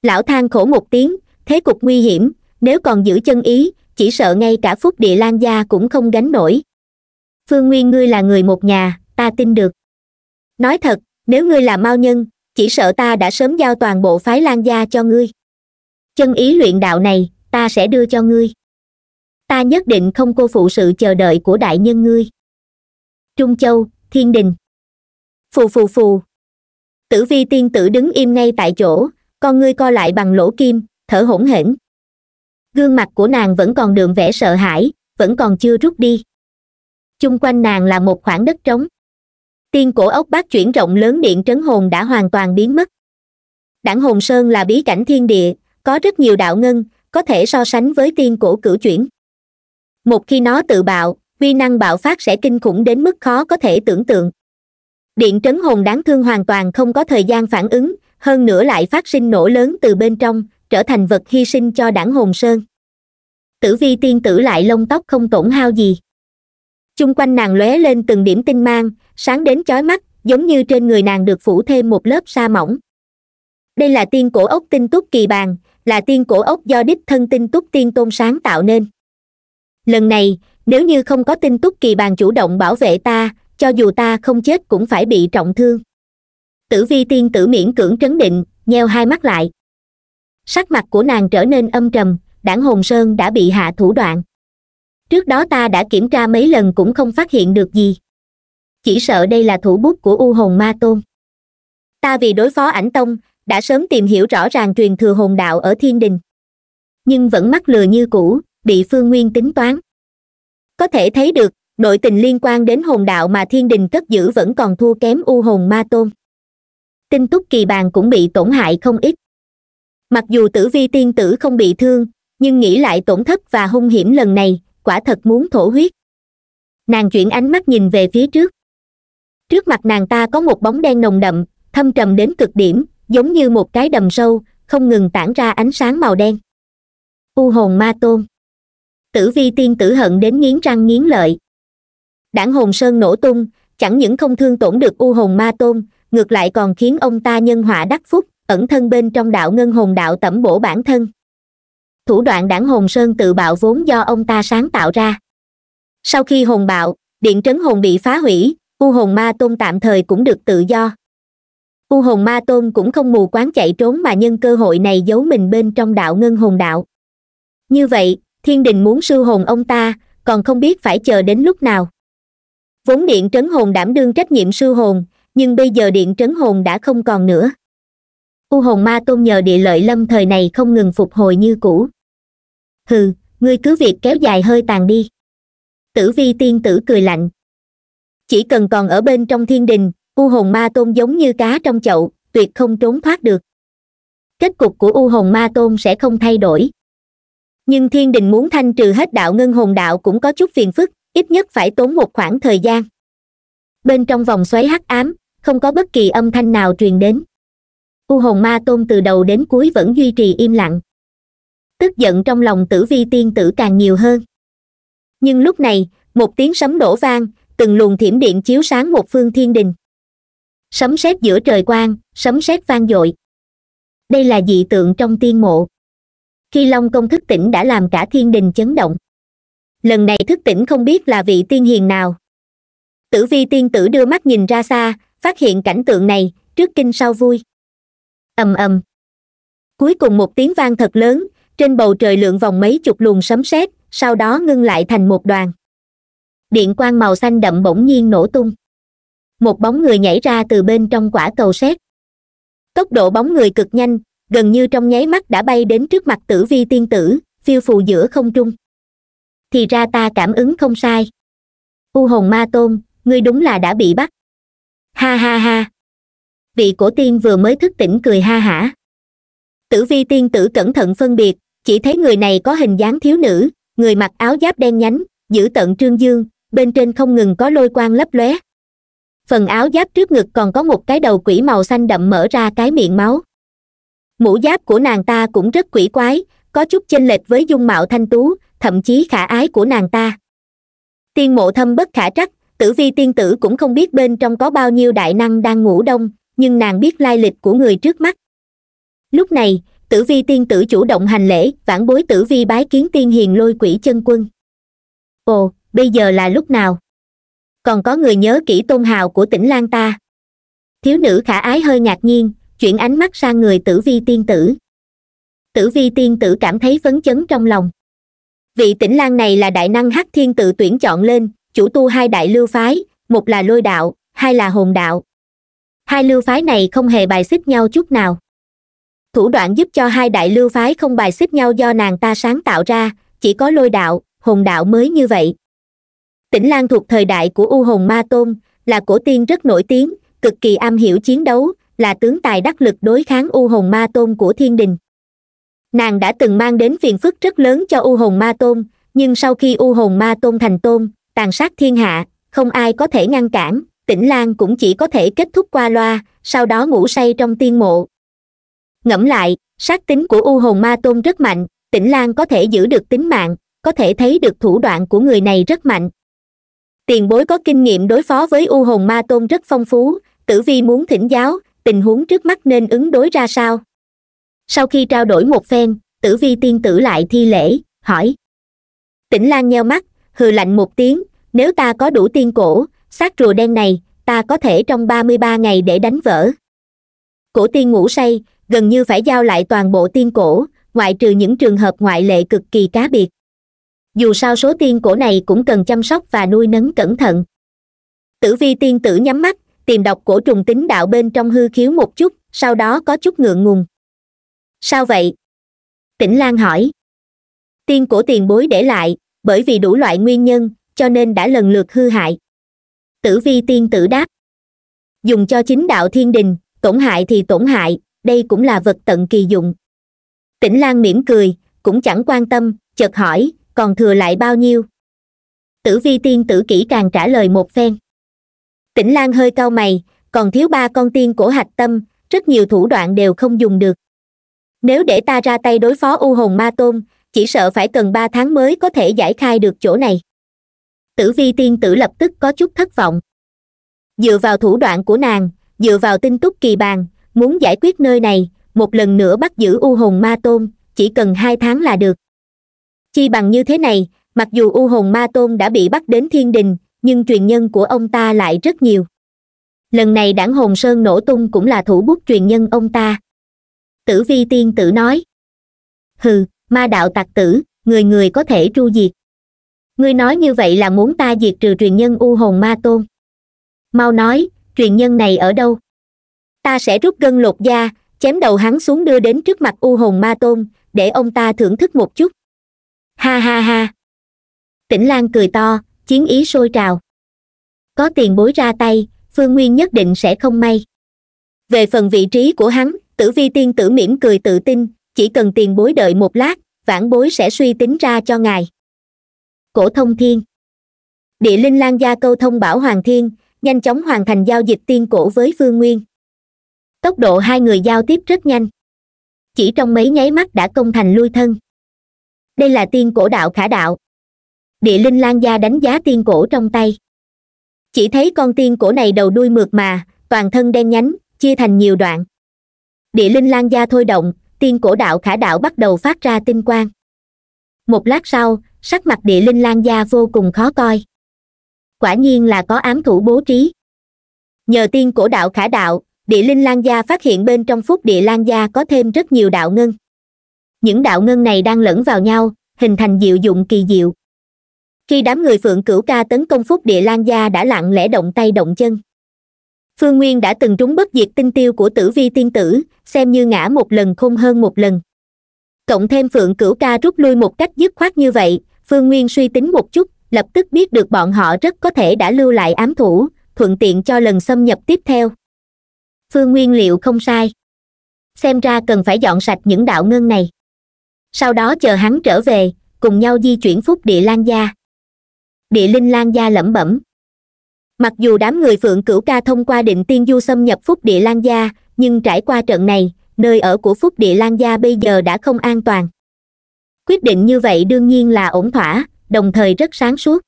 Speaker 1: lão than khổ một tiếng thế cục nguy hiểm nếu còn giữ chân ý chỉ sợ ngay cả phúc địa lan gia cũng không gánh nổi phương nguyên ngươi là người một nhà ta tin được nói thật nếu ngươi là mao nhân chỉ sợ ta đã sớm giao toàn bộ phái lan gia cho ngươi chân ý luyện đạo này ta sẽ đưa cho ngươi ta nhất định không cô phụ sự chờ đợi của đại nhân ngươi trung châu thiên đình phù phù phù tử vi tiên tử đứng im ngay tại chỗ con ngươi co lại bằng lỗ kim thở hổn hển gương mặt của nàng vẫn còn đường vẻ sợ hãi vẫn còn chưa rút đi chung quanh nàng là một khoảng đất trống tiên cổ ốc bát chuyển rộng lớn điện trấn hồn đã hoàn toàn biến mất đảng hồn sơn là bí cảnh thiên địa có rất nhiều đạo ngân có thể so sánh với tiên cổ cửu chuyển một khi nó tự bạo uy năng bạo phát sẽ kinh khủng đến mức khó có thể tưởng tượng điện trấn hồn đáng thương hoàn toàn không có thời gian phản ứng hơn nữa lại phát sinh nổ lớn từ bên trong trở thành vật hy sinh cho đảng hồn sơn tử vi tiên tử lại lông tóc không tổn hao gì chung quanh nàng lóe lên từng điểm tinh mang sáng đến chói mắt giống như trên người nàng được phủ thêm một lớp sa mỏng đây là tiên cổ ốc tinh túc kỳ bàn là tiên cổ ốc do đích thân tinh túc tiên tôn sáng tạo nên lần này nếu như không có tinh túc kỳ bàn chủ động bảo vệ ta cho dù ta không chết cũng phải bị trọng thương tử vi tiên tử miễn cưỡng trấn định nheo hai mắt lại sắc mặt của nàng trở nên âm trầm đảng hồn sơn đã bị hạ thủ đoạn trước đó ta đã kiểm tra mấy lần cũng không phát hiện được gì chỉ sợ đây là thủ bút của u hồn ma tôn ta vì đối phó ảnh tông đã sớm tìm hiểu rõ ràng truyền thừa hồn đạo ở thiên đình nhưng vẫn mắc lừa như cũ bị phương nguyên tính toán có thể thấy được nội tình liên quan đến hồn đạo mà thiên đình cất giữ vẫn còn thua kém u hồn ma tôn tinh túc kỳ bàn cũng bị tổn hại không ít mặc dù tử vi tiên tử không bị thương nhưng nghĩ lại tổn thất và hung hiểm lần này quả thật muốn thổ huyết nàng chuyển ánh mắt nhìn về phía trước trước mặt nàng ta có một bóng đen nồng đậm thâm trầm đến cực điểm giống như một cái đầm sâu không ngừng tản ra ánh sáng màu đen u hồn ma tôn tử vi tiên tử hận đến nghiến răng nghiến lợi đảng hồn sơn nổ tung chẳng những không thương tổn được u hồn ma tôn ngược lại còn khiến ông ta nhân họa đắc phúc ẩn thân bên trong đạo ngân hồn đạo tẩm bổ bản thân thủ đoạn đảng hồn sơn tự bạo vốn do ông ta sáng tạo ra sau khi hồn bạo điện trấn hồn bị phá hủy u hồn ma tôn tạm thời cũng được tự do u hồn ma tôn cũng không mù quáng chạy trốn mà nhân cơ hội này giấu mình bên trong đạo ngân hồn đạo như vậy thiên đình muốn sưu hồn ông ta còn không biết phải chờ đến lúc nào vốn điện trấn hồn đảm đương trách nhiệm sưu hồn nhưng bây giờ điện trấn hồn đã không còn nữa u hồn ma tôn nhờ địa lợi lâm thời này không ngừng phục hồi như cũ hừ ngươi cứ việc kéo dài hơi tàn đi tử vi tiên tử cười lạnh chỉ cần còn ở bên trong thiên đình u hồn ma tôn giống như cá trong chậu tuyệt không trốn thoát được kết cục của u hồn ma tôn sẽ không thay đổi nhưng thiên đình muốn thanh trừ hết đạo ngân hồn đạo cũng có chút phiền phức ít nhất phải tốn một khoảng thời gian bên trong vòng xoáy hắc ám không có bất kỳ âm thanh nào truyền đến u hồn ma tôn từ đầu đến cuối vẫn duy trì im lặng tức giận trong lòng tử vi tiên tử càng nhiều hơn nhưng lúc này một tiếng sấm đổ vang từng luồng thiểm điện chiếu sáng một phương thiên đình sấm sét giữa trời quang sấm sét vang dội đây là dị tượng trong tiên mộ khi long công thức tỉnh đã làm cả thiên đình chấn động lần này thức tỉnh không biết là vị tiên hiền nào tử vi tiên tử đưa mắt nhìn ra xa phát hiện cảnh tượng này trước kinh sau vui ầm ầm cuối cùng một tiếng vang thật lớn trên bầu trời lượn vòng mấy chục luồng sấm sét sau đó ngưng lại thành một đoàn điện quang màu xanh đậm bỗng nhiên nổ tung một bóng người nhảy ra từ bên trong quả cầu sét tốc độ bóng người cực nhanh gần như trong nháy mắt đã bay đến trước mặt tử vi tiên tử phiêu phù giữa không trung thì ra ta cảm ứng không sai u hồn ma tôn ngươi đúng là đã bị bắt ha ha ha vị cổ tiên vừa mới thức tỉnh cười ha hả tử vi tiên tử cẩn thận phân biệt chỉ thấy người này có hình dáng thiếu nữ người mặc áo giáp đen nhánh giữ tận trương dương bên trên không ngừng có lôi quang lấp lóe phần áo giáp trước ngực còn có một cái đầu quỷ màu xanh đậm mở ra cái miệng máu mũ giáp của nàng ta cũng rất quỷ quái có chút chênh lệch với dung mạo thanh tú thậm chí khả ái của nàng ta tiên mộ thâm bất khả trắc tử vi tiên tử cũng không biết bên trong có bao nhiêu đại năng đang ngủ đông nhưng nàng biết lai lịch của người trước mắt lúc này tử vi tiên tử chủ động hành lễ vãn bối tử vi bái kiến tiên hiền lôi quỷ chân quân ồ bây giờ là lúc nào còn có người nhớ kỹ tôn hào của tỉnh lan ta thiếu nữ khả ái hơi ngạc nhiên chuyển ánh mắt sang người tử vi tiên tử tử vi tiên tử cảm thấy phấn chấn trong lòng vị tỉnh lan này là đại năng hắc thiên tự tuyển chọn lên chủ tu hai đại lưu phái một là lôi đạo hai là hồn đạo hai lưu phái này không hề bài xích nhau chút nào thủ đoạn giúp cho hai đại lưu phái không bài xích nhau do nàng ta sáng tạo ra chỉ có lôi đạo hồn đạo mới như vậy tỉnh lan thuộc thời đại của u hồn ma tôn là cổ tiên rất nổi tiếng cực kỳ am hiểu chiến đấu là tướng tài đắc lực đối kháng u hồn ma tôn của thiên đình nàng đã từng mang đến phiền phức rất lớn cho u hồn ma tôn nhưng sau khi u hồn ma tôn thành tôn tàn sát thiên hạ không ai có thể ngăn cản tĩnh lan cũng chỉ có thể kết thúc qua loa sau đó ngủ say trong tiên mộ ngẫm lại sát tính của u hồn ma tôn rất mạnh tĩnh lan có thể giữ được tính mạng có thể thấy được thủ đoạn của người này rất mạnh tiền bối có kinh nghiệm đối phó với u hồn ma tôn rất phong phú tử vi muốn thỉnh giáo tình huống trước mắt nên ứng đối ra sao sau khi trao đổi một phen tử vi tiên tử lại thi lễ hỏi tĩnh lan nheo mắt hừ lạnh một tiếng nếu ta có đủ tiên cổ xác rùa đen này ta có thể trong ba mươi ba ngày để đánh vỡ cổ tiên ngủ say gần như phải giao lại toàn bộ tiên cổ ngoại trừ những trường hợp ngoại lệ cực kỳ cá biệt dù sao số tiên cổ này cũng cần chăm sóc và nuôi nấng cẩn thận tử vi tiên tử nhắm mắt tìm đọc cổ trùng tính đạo bên trong hư khiếu một chút sau đó có chút ngượng ngùng sao vậy tĩnh lan hỏi tiên cổ tiền bối để lại bởi vì đủ loại nguyên nhân cho nên đã lần lượt hư hại tử vi tiên tử đáp dùng cho chính đạo thiên đình tổn hại thì tổn hại đây cũng là vật tận kỳ dụng tĩnh lan mỉm cười cũng chẳng quan tâm chợt hỏi còn thừa lại bao nhiêu tử vi tiên tử kỹ càng trả lời một phen tĩnh lan hơi cau mày còn thiếu ba con tiên của hạch tâm rất nhiều thủ đoạn đều không dùng được nếu để ta ra tay đối phó u hồn ma tôn chỉ sợ phải cần ba tháng mới có thể giải khai được chỗ này tử vi tiên tử lập tức có chút thất vọng dựa vào thủ đoạn của nàng dựa vào tin túc kỳ bàn muốn giải quyết nơi này một lần nữa bắt giữ u hồn ma tôn chỉ cần hai tháng là được chi bằng như thế này mặc dù u hồn ma tôn đã bị bắt đến thiên đình nhưng truyền nhân của ông ta lại rất nhiều lần này đảng hồn sơn nổ tung cũng là thủ bút truyền nhân ông ta tử vi tiên tử nói hừ ma đạo tặc tử người người có thể tru diệt ngươi nói như vậy là muốn ta diệt trừ truyền nhân u hồn ma tôn mau nói truyền nhân này ở đâu ta sẽ rút gân lột da chém đầu hắn xuống đưa đến trước mặt u hồn ma tôn để ông ta thưởng thức một chút ha ha ha tỉnh lan cười to chiến ý sôi trào có tiền bối ra tay phương nguyên nhất định sẽ không may về phần vị trí của hắn tử vi tiên tử mỉm cười tự tin chỉ cần tiền bối đợi một lát vãn bối sẽ suy tính ra cho ngài cổ thông thiên địa linh lan gia câu thông bảo hoàng thiên nhanh chóng hoàn thành giao dịch tiên cổ với phương nguyên tốc độ hai người giao tiếp rất nhanh chỉ trong mấy nháy mắt đã công thành lui thân đây là tiên cổ đạo khả đạo địa linh lan gia đánh giá tiên cổ trong tay chỉ thấy con tiên cổ này đầu đuôi mượt mà toàn thân đen nhánh chia thành nhiều đoạn địa linh lan gia thôi động tiên cổ đạo khả đạo bắt đầu phát ra tinh quang một lát sau sắc mặt địa linh lan gia vô cùng khó coi quả nhiên là có ám thủ bố trí nhờ tiên cổ đạo khả đạo địa linh lan gia phát hiện bên trong phúc địa lan gia có thêm rất nhiều đạo ngân những đạo ngân này đang lẫn vào nhau hình thành diệu dụng kỳ diệu khi đám người phượng cửu ca tấn công phúc địa lan gia đã lặng lẽ động tay động chân phương nguyên đã từng trúng bất diệt tinh tiêu của tử vi tiên tử xem như ngã một lần không hơn một lần cộng thêm phượng cửu ca rút lui một cách dứt khoát như vậy phương nguyên suy tính một chút lập tức biết được bọn họ rất có thể đã lưu lại ám thủ thuận tiện cho lần xâm nhập tiếp theo phương nguyên liệu không sai xem ra cần phải dọn sạch những đạo ngân này sau đó chờ hắn trở về cùng nhau di chuyển phúc địa lan gia địa linh lan gia lẩm bẩm mặc dù đám người phượng cửu ca thông qua định tiên du xâm nhập phúc địa lan gia nhưng trải qua trận này nơi ở của phúc địa lan gia bây giờ đã không an toàn quyết định như vậy đương nhiên là ổn thỏa đồng thời rất sáng suốt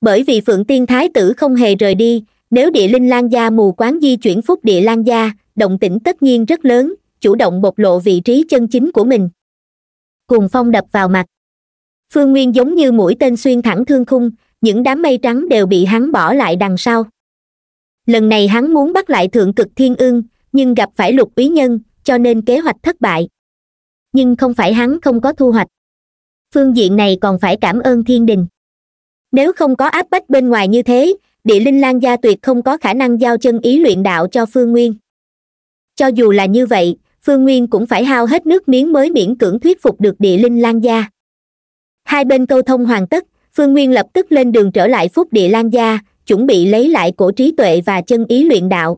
Speaker 1: bởi vì phượng tiên thái tử không hề rời đi nếu địa linh lan gia mù quáng di chuyển phúc địa lan gia động tĩnh tất nhiên rất lớn chủ động bộc lộ vị trí chân chính của mình cùng phong đập vào mặt phương nguyên giống như mũi tên xuyên thẳng thương khung những đám mây trắng đều bị hắn bỏ lại đằng sau lần này hắn muốn bắt lại thượng cực thiên ương nhưng gặp phải lục úy nhân cho nên kế hoạch thất bại nhưng không phải hắn không có thu hoạch phương diện này còn phải cảm ơn thiên đình nếu không có áp bách bên ngoài như thế địa linh lan gia tuyệt không có khả năng giao chân ý luyện đạo cho phương nguyên cho dù là như vậy phương nguyên cũng phải hao hết nước miếng mới miễn cưỡng thuyết phục được địa linh lan gia hai bên câu thông hoàn tất phương nguyên lập tức lên đường trở lại phúc địa lan gia chuẩn bị lấy lại cổ trí tuệ và chân ý luyện đạo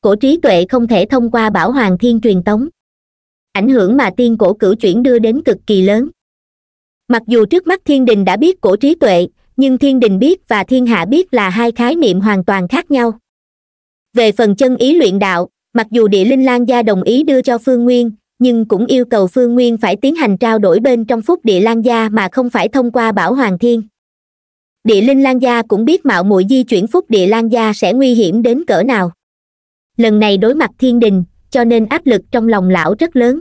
Speaker 1: cổ trí tuệ không thể thông qua bảo hoàng thiên truyền tống ảnh hưởng mà tiên cổ cử chuyển đưa đến cực kỳ lớn mặc dù trước mắt thiên đình đã biết cổ trí tuệ nhưng thiên đình biết và thiên hạ biết là hai khái niệm hoàn toàn khác nhau về phần chân ý luyện đạo mặc dù địa linh lan gia đồng ý đưa cho phương nguyên nhưng cũng yêu cầu phương nguyên phải tiến hành trao đổi bên trong phúc địa lan gia mà không phải thông qua bảo hoàng thiên địa linh lan gia cũng biết mạo muội di chuyển phúc địa lan gia sẽ nguy hiểm đến cỡ nào lần này đối mặt thiên đình cho nên áp lực trong lòng lão rất lớn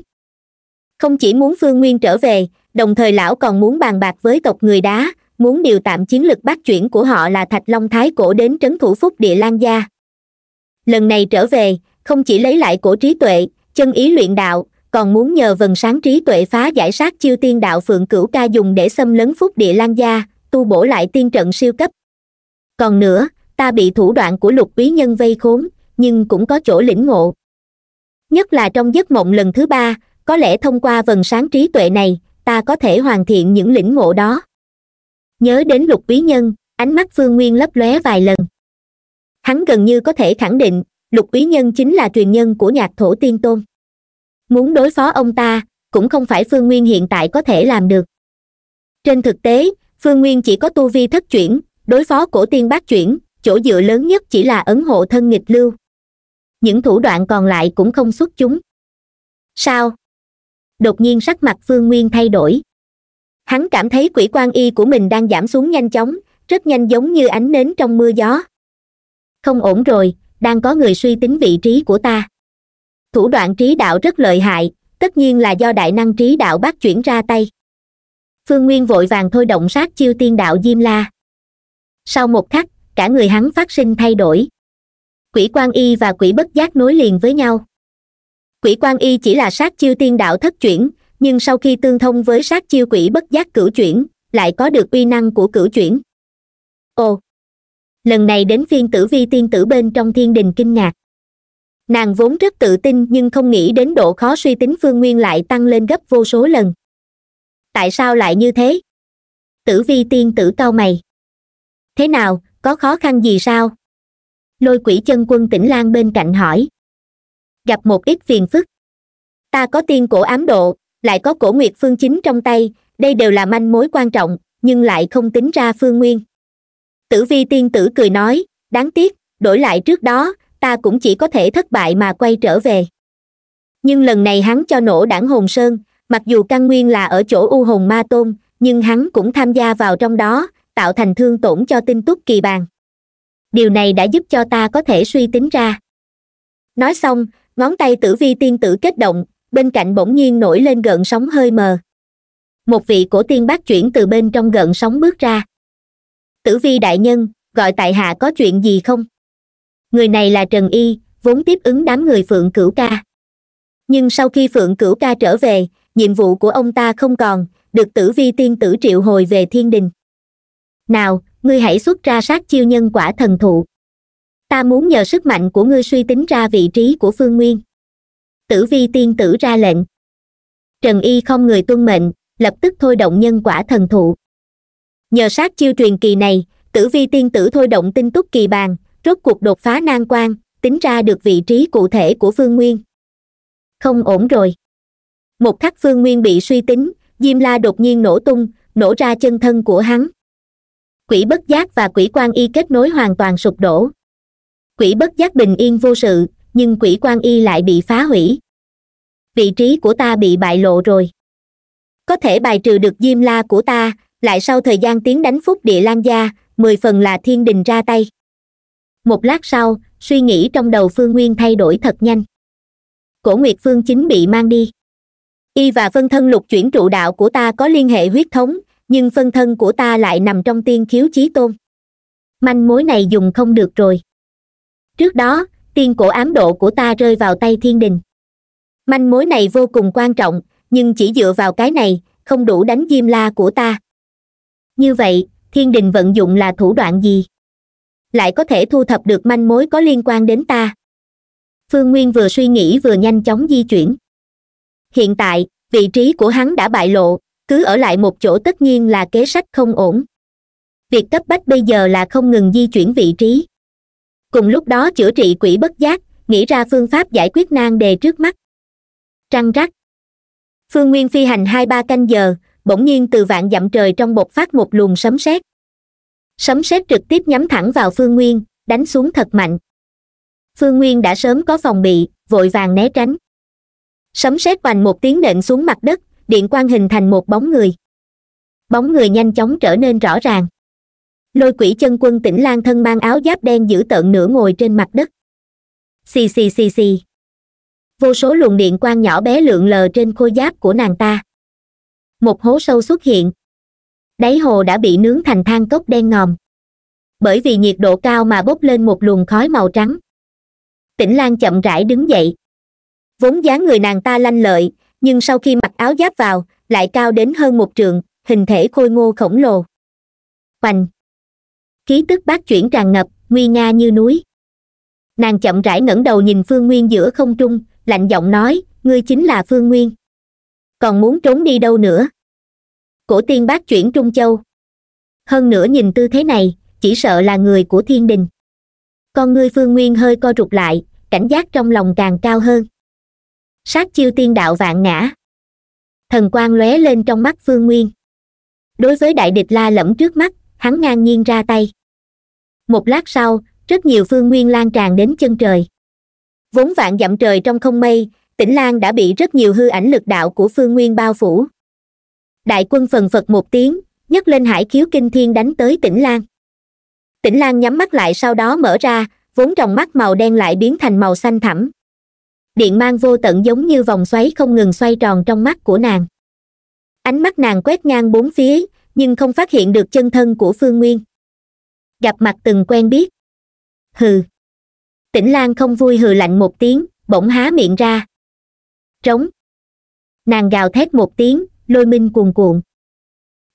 Speaker 1: không chỉ muốn phương nguyên trở về đồng thời lão còn muốn bàn bạc với tộc người đá muốn điều tạm chiến lực bắt chuyển của họ là thạch long thái cổ đến trấn thủ phúc địa lan gia lần này trở về không chỉ lấy lại cổ trí tuệ chân ý luyện đạo còn muốn nhờ vần sáng trí tuệ phá giải sát chiêu tiên đạo phượng cửu ca dùng để xâm lấn phúc địa lan gia tu bổ lại tiên trận siêu cấp còn nữa ta bị thủ đoạn của lục quý nhân vây khốn nhưng cũng có chỗ lĩnh ngộ nhất là trong giấc mộng lần thứ ba có lẽ thông qua vần sáng trí tuệ này ta có thể hoàn thiện những lĩnh ngộ đó nhớ đến lục quý nhân ánh mắt phương nguyên lấp lóe vài lần hắn gần như có thể khẳng định lục quý nhân chính là truyền nhân của nhạc thổ tiên tôn muốn đối phó ông ta cũng không phải phương nguyên hiện tại có thể làm được trên thực tế phương nguyên chỉ có tu vi thất chuyển đối phó cổ tiên bát chuyển chỗ dựa lớn nhất chỉ là ấn hộ thân nghịch lưu những thủ đoạn còn lại cũng không xuất chúng sao đột nhiên sắc mặt phương nguyên thay đổi hắn cảm thấy quỷ quan y của mình đang giảm xuống nhanh chóng rất nhanh giống như ánh nến trong mưa gió không ổn rồi đang có người suy tính vị trí của ta thủ đoạn trí đạo rất lợi hại tất nhiên là do đại năng trí đạo bác chuyển ra tay phương nguyên vội vàng thôi động sát chiêu tiên đạo diêm la sau một khắc cả người hắn phát sinh thay đổi quỷ quan y và quỷ bất giác nối liền với nhau quỷ quan y chỉ là sát chiêu tiên đạo thất chuyển nhưng sau khi tương thông với sát chiêu quỷ bất giác cửu chuyển lại có được uy năng của cửu chuyển ồ lần này đến phiên tử vi tiên tử bên trong thiên đình kinh ngạc nàng vốn rất tự tin nhưng không nghĩ đến độ khó suy tính phương nguyên lại tăng lên gấp vô số lần tại sao lại như thế tử vi tiên tử cao mày thế nào có khó khăn gì sao lôi quỷ chân quân tỉnh lan bên cạnh hỏi gặp một ít phiền phức ta có tiên cổ ám độ lại có cổ nguyệt phương chính trong tay đây đều là manh mối quan trọng nhưng lại không tính ra phương nguyên tử vi tiên tử cười nói đáng tiếc đổi lại trước đó ta cũng chỉ có thể thất bại mà quay trở về nhưng lần này hắn cho nổ đảng hồn sơn mặc dù căn nguyên là ở chỗ u hồn ma tôn nhưng hắn cũng tham gia vào trong đó tạo thành thương tổn cho tinh túc kỳ bàn điều này đã giúp cho ta có thể suy tính ra nói xong ngón tay tử vi tiên tử kết động bên cạnh bỗng nhiên nổi lên gợn sóng hơi mờ một vị cổ tiên bác chuyển từ bên trong gợn sóng bước ra tử vi đại nhân gọi tại hạ có chuyện gì không người này là trần y vốn tiếp ứng đám người phượng cửu ca nhưng sau khi phượng cửu ca trở về nhiệm vụ của ông ta không còn được tử vi tiên tử triệu hồi về thiên đình nào ngươi hãy xuất ra sát chiêu nhân quả thần thụ ta muốn nhờ sức mạnh của ngươi suy tính ra vị trí của phương nguyên tử vi tiên tử ra lệnh trần y không người tuân mệnh lập tức thôi động nhân quả thần thụ nhờ sát chiêu truyền kỳ này tử vi tiên tử thôi động tinh túc kỳ bàn rốt cuộc đột phá nan quan tính ra được vị trí cụ thể của phương nguyên không ổn rồi một khắc phương nguyên bị suy tính diêm la đột nhiên nổ tung nổ ra chân thân của hắn quỷ bất giác và quỷ quan y kết nối hoàn toàn sụp đổ quỷ bất giác bình yên vô sự nhưng quỷ quan y lại bị phá hủy vị trí của ta bị bại lộ rồi có thể bài trừ được diêm la của ta lại sau thời gian tiến đánh phúc địa lan gia mười phần là thiên đình ra tay một lát sau suy nghĩ trong đầu phương nguyên thay đổi thật nhanh cổ nguyệt phương chính bị mang đi y và phân thân lục chuyển trụ đạo của ta có liên hệ huyết thống nhưng phân thân của ta lại nằm trong tiên khiếu chí tôn manh mối này dùng không được rồi trước đó tiên cổ ám độ của ta rơi vào tay thiên đình manh mối này vô cùng quan trọng nhưng chỉ dựa vào cái này không đủ đánh diêm la của ta như vậy thiên đình vận dụng là thủ đoạn gì lại có thể thu thập được manh mối có liên quan đến ta phương nguyên vừa suy nghĩ vừa nhanh chóng di chuyển hiện tại vị trí của hắn đã bại lộ cứ ở lại một chỗ tất nhiên là kế sách không ổn việc cấp bách bây giờ là không ngừng di chuyển vị trí cùng lúc đó chữa trị quỷ bất giác nghĩ ra phương pháp giải quyết nan đề trước mắt trăng rắc phương nguyên phi hành hai ba canh giờ bỗng nhiên từ vạn dặm trời trong bột phát một luồng sấm sét sấm sét trực tiếp nhắm thẳng vào phương nguyên đánh xuống thật mạnh phương nguyên đã sớm có phòng bị vội vàng né tránh sấm sét vành một tiếng nện xuống mặt đất điện quang hình thành một bóng người bóng người nhanh chóng trở nên rõ ràng lôi quỷ chân quân tỉnh lan thân mang áo giáp đen giữ tợn nửa ngồi trên mặt đất xì xì xì xì vô số luồng điện quang nhỏ bé lượn lờ trên khôi giáp của nàng ta một hố sâu xuất hiện đáy hồ đã bị nướng thành than cốc đen ngòm bởi vì nhiệt độ cao mà bốc lên một luồng khói màu trắng tĩnh lan chậm rãi đứng dậy vốn dáng người nàng ta lanh lợi nhưng sau khi mặc áo giáp vào lại cao đến hơn một trường hình thể khôi ngô khổng lồ hoành khí tức bát chuyển tràn ngập nguy nga như núi nàng chậm rãi ngẩng đầu nhìn phương nguyên giữa không trung lạnh giọng nói ngươi chính là phương nguyên còn muốn trốn đi đâu nữa cổ tiên bác chuyển trung châu hơn nữa nhìn tư thế này chỉ sợ là người của thiên đình con ngươi phương nguyên hơi co rụt lại cảnh giác trong lòng càng cao hơn sát chiêu tiên đạo vạn ngã thần quang lóe lên trong mắt phương nguyên đối với đại địch la lẫm trước mắt hắn ngang nhiên ra tay một lát sau rất nhiều phương nguyên lan tràn đến chân trời vốn vạn dặm trời trong không mây tỉnh lan đã bị rất nhiều hư ảnh lực đạo của phương nguyên bao phủ đại quân phần phật một tiếng nhấc lên hải khiếu kinh thiên đánh tới tỉnh lan tỉnh lan nhắm mắt lại sau đó mở ra vốn tròng mắt màu đen lại biến thành màu xanh thẳm điện mang vô tận giống như vòng xoáy không ngừng xoay tròn trong mắt của nàng ánh mắt nàng quét ngang bốn phía nhưng không phát hiện được chân thân của phương nguyên gặp mặt từng quen biết hừ tỉnh lan không vui hừ lạnh một tiếng bỗng há miệng ra trống nàng gào thét một tiếng lôi minh cuồn cuộn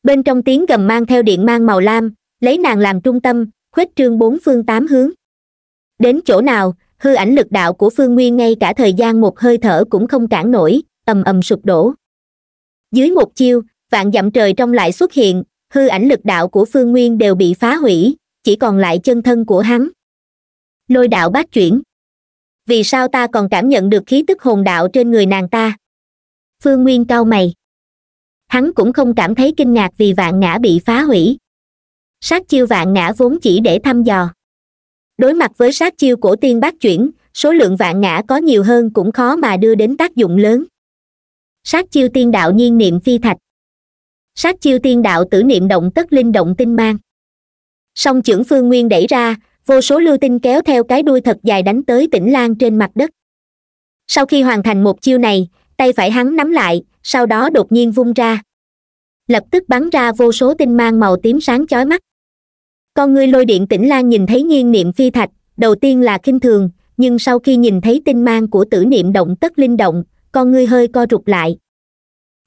Speaker 1: bên trong tiếng gầm mang theo điện mang màu lam lấy nàng làm trung tâm khuếch trương bốn phương tám hướng đến chỗ nào hư ảnh lực đạo của phương nguyên ngay cả thời gian một hơi thở cũng không cản nổi ầm ầm sụp đổ dưới một chiêu vạn dặm trời trong lại xuất hiện hư ảnh lực đạo của phương nguyên đều bị phá hủy chỉ còn lại chân thân của hắn lôi đạo bát chuyển vì sao ta còn cảm nhận được khí tức hồn đạo trên người nàng ta phương nguyên cau mày hắn cũng không cảm thấy kinh ngạc vì vạn ngã bị phá hủy sát chiêu vạn ngã vốn chỉ để thăm dò đối mặt với sát chiêu của tiên bác chuyển số lượng vạn ngã có nhiều hơn cũng khó mà đưa đến tác dụng lớn sát chiêu tiên đạo nhiên niệm phi thạch sát chiêu tiên đạo tử niệm động tất linh động tinh mang song trưởng phương nguyên đẩy ra vô số lưu tinh kéo theo cái đuôi thật dài đánh tới tỉnh lan trên mặt đất sau khi hoàn thành một chiêu này tay phải hắn nắm lại sau đó đột nhiên vung ra lập tức bắn ra vô số tinh mang màu tím sáng chói mắt con người lôi điện tĩnh lan nhìn thấy nhiên niệm phi thạch đầu tiên là kinh thường nhưng sau khi nhìn thấy tinh mang của tử niệm động tất linh động con người hơi co rụt lại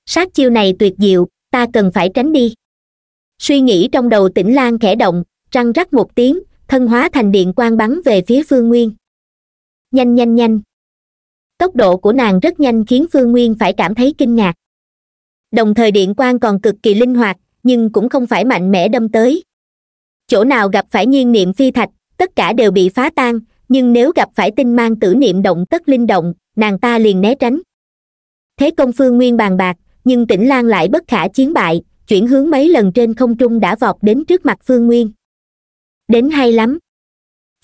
Speaker 1: sát chiêu này tuyệt diệu ta cần phải tránh đi suy nghĩ trong đầu tĩnh lan khẽ động răng rắc một tiếng thân hóa thành điện quang bắn về phía phương nguyên nhanh nhanh nhanh tốc độ của nàng rất nhanh khiến phương nguyên phải cảm thấy kinh ngạc đồng thời điện quang còn cực kỳ linh hoạt nhưng cũng không phải mạnh mẽ đâm tới chỗ nào gặp phải nhiên niệm phi thạch tất cả đều bị phá tan nhưng nếu gặp phải tinh mang tử niệm động tất linh động nàng ta liền né tránh thế công phương nguyên bàn bạc nhưng tỉnh lan lại bất khả chiến bại chuyển hướng mấy lần trên không trung đã vọt đến trước mặt phương nguyên đến hay lắm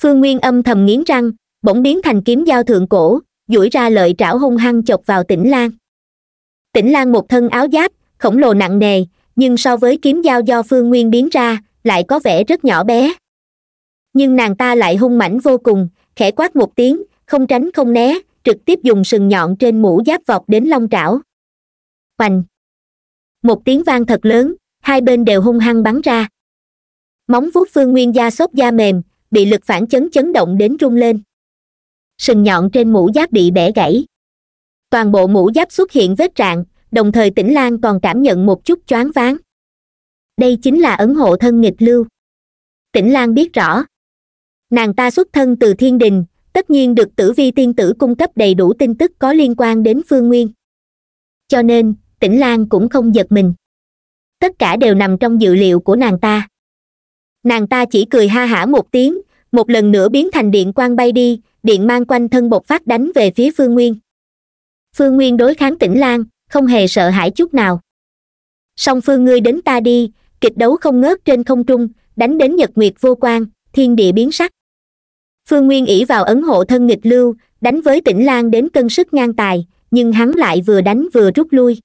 Speaker 1: phương nguyên âm thầm nghiến răng bỗng biến thành kiếm dao thượng cổ duỗi ra lợi trảo hung hăng chọc vào tỉnh lan tỉnh lan một thân áo giáp khổng lồ nặng nề nhưng so với kiếm dao do phương nguyên biến ra lại có vẻ rất nhỏ bé nhưng nàng ta lại hung mãnh vô cùng khẽ quát một tiếng không tránh không né trực tiếp dùng sừng nhọn trên mũ giáp vọt đến long trảo hoành một tiếng vang thật lớn hai bên đều hung hăng bắn ra móng vuốt phương nguyên da xốp da mềm bị lực phản chấn chấn động đến rung lên sừng nhọn trên mũ giáp bị bẻ gãy toàn bộ mũ giáp xuất hiện vết rạn đồng thời tỉnh lan còn cảm nhận một chút choáng váng đây chính là ấn hộ thân nghịch lưu tỉnh lan biết rõ nàng ta xuất thân từ thiên đình tất nhiên được tử vi tiên tử cung cấp đầy đủ tin tức có liên quan đến phương nguyên cho nên tỉnh lan cũng không giật mình tất cả đều nằm trong dự liệu của nàng ta nàng ta chỉ cười ha hả một tiếng một lần nữa biến thành điện quang bay đi điện mang quanh thân bột phát đánh về phía phương nguyên phương nguyên đối kháng tĩnh lan không hề sợ hãi chút nào song phương ngươi đến ta đi kịch đấu không ngớt trên không trung đánh đến nhật nguyệt vô quan thiên địa biến sắc phương nguyên ỷ vào ấn hộ thân nghịch lưu đánh với tĩnh lan đến cân sức ngang tài nhưng hắn lại vừa đánh vừa rút lui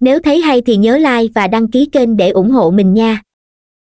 Speaker 1: nếu thấy hay thì nhớ like và đăng ký kênh để ủng hộ mình nha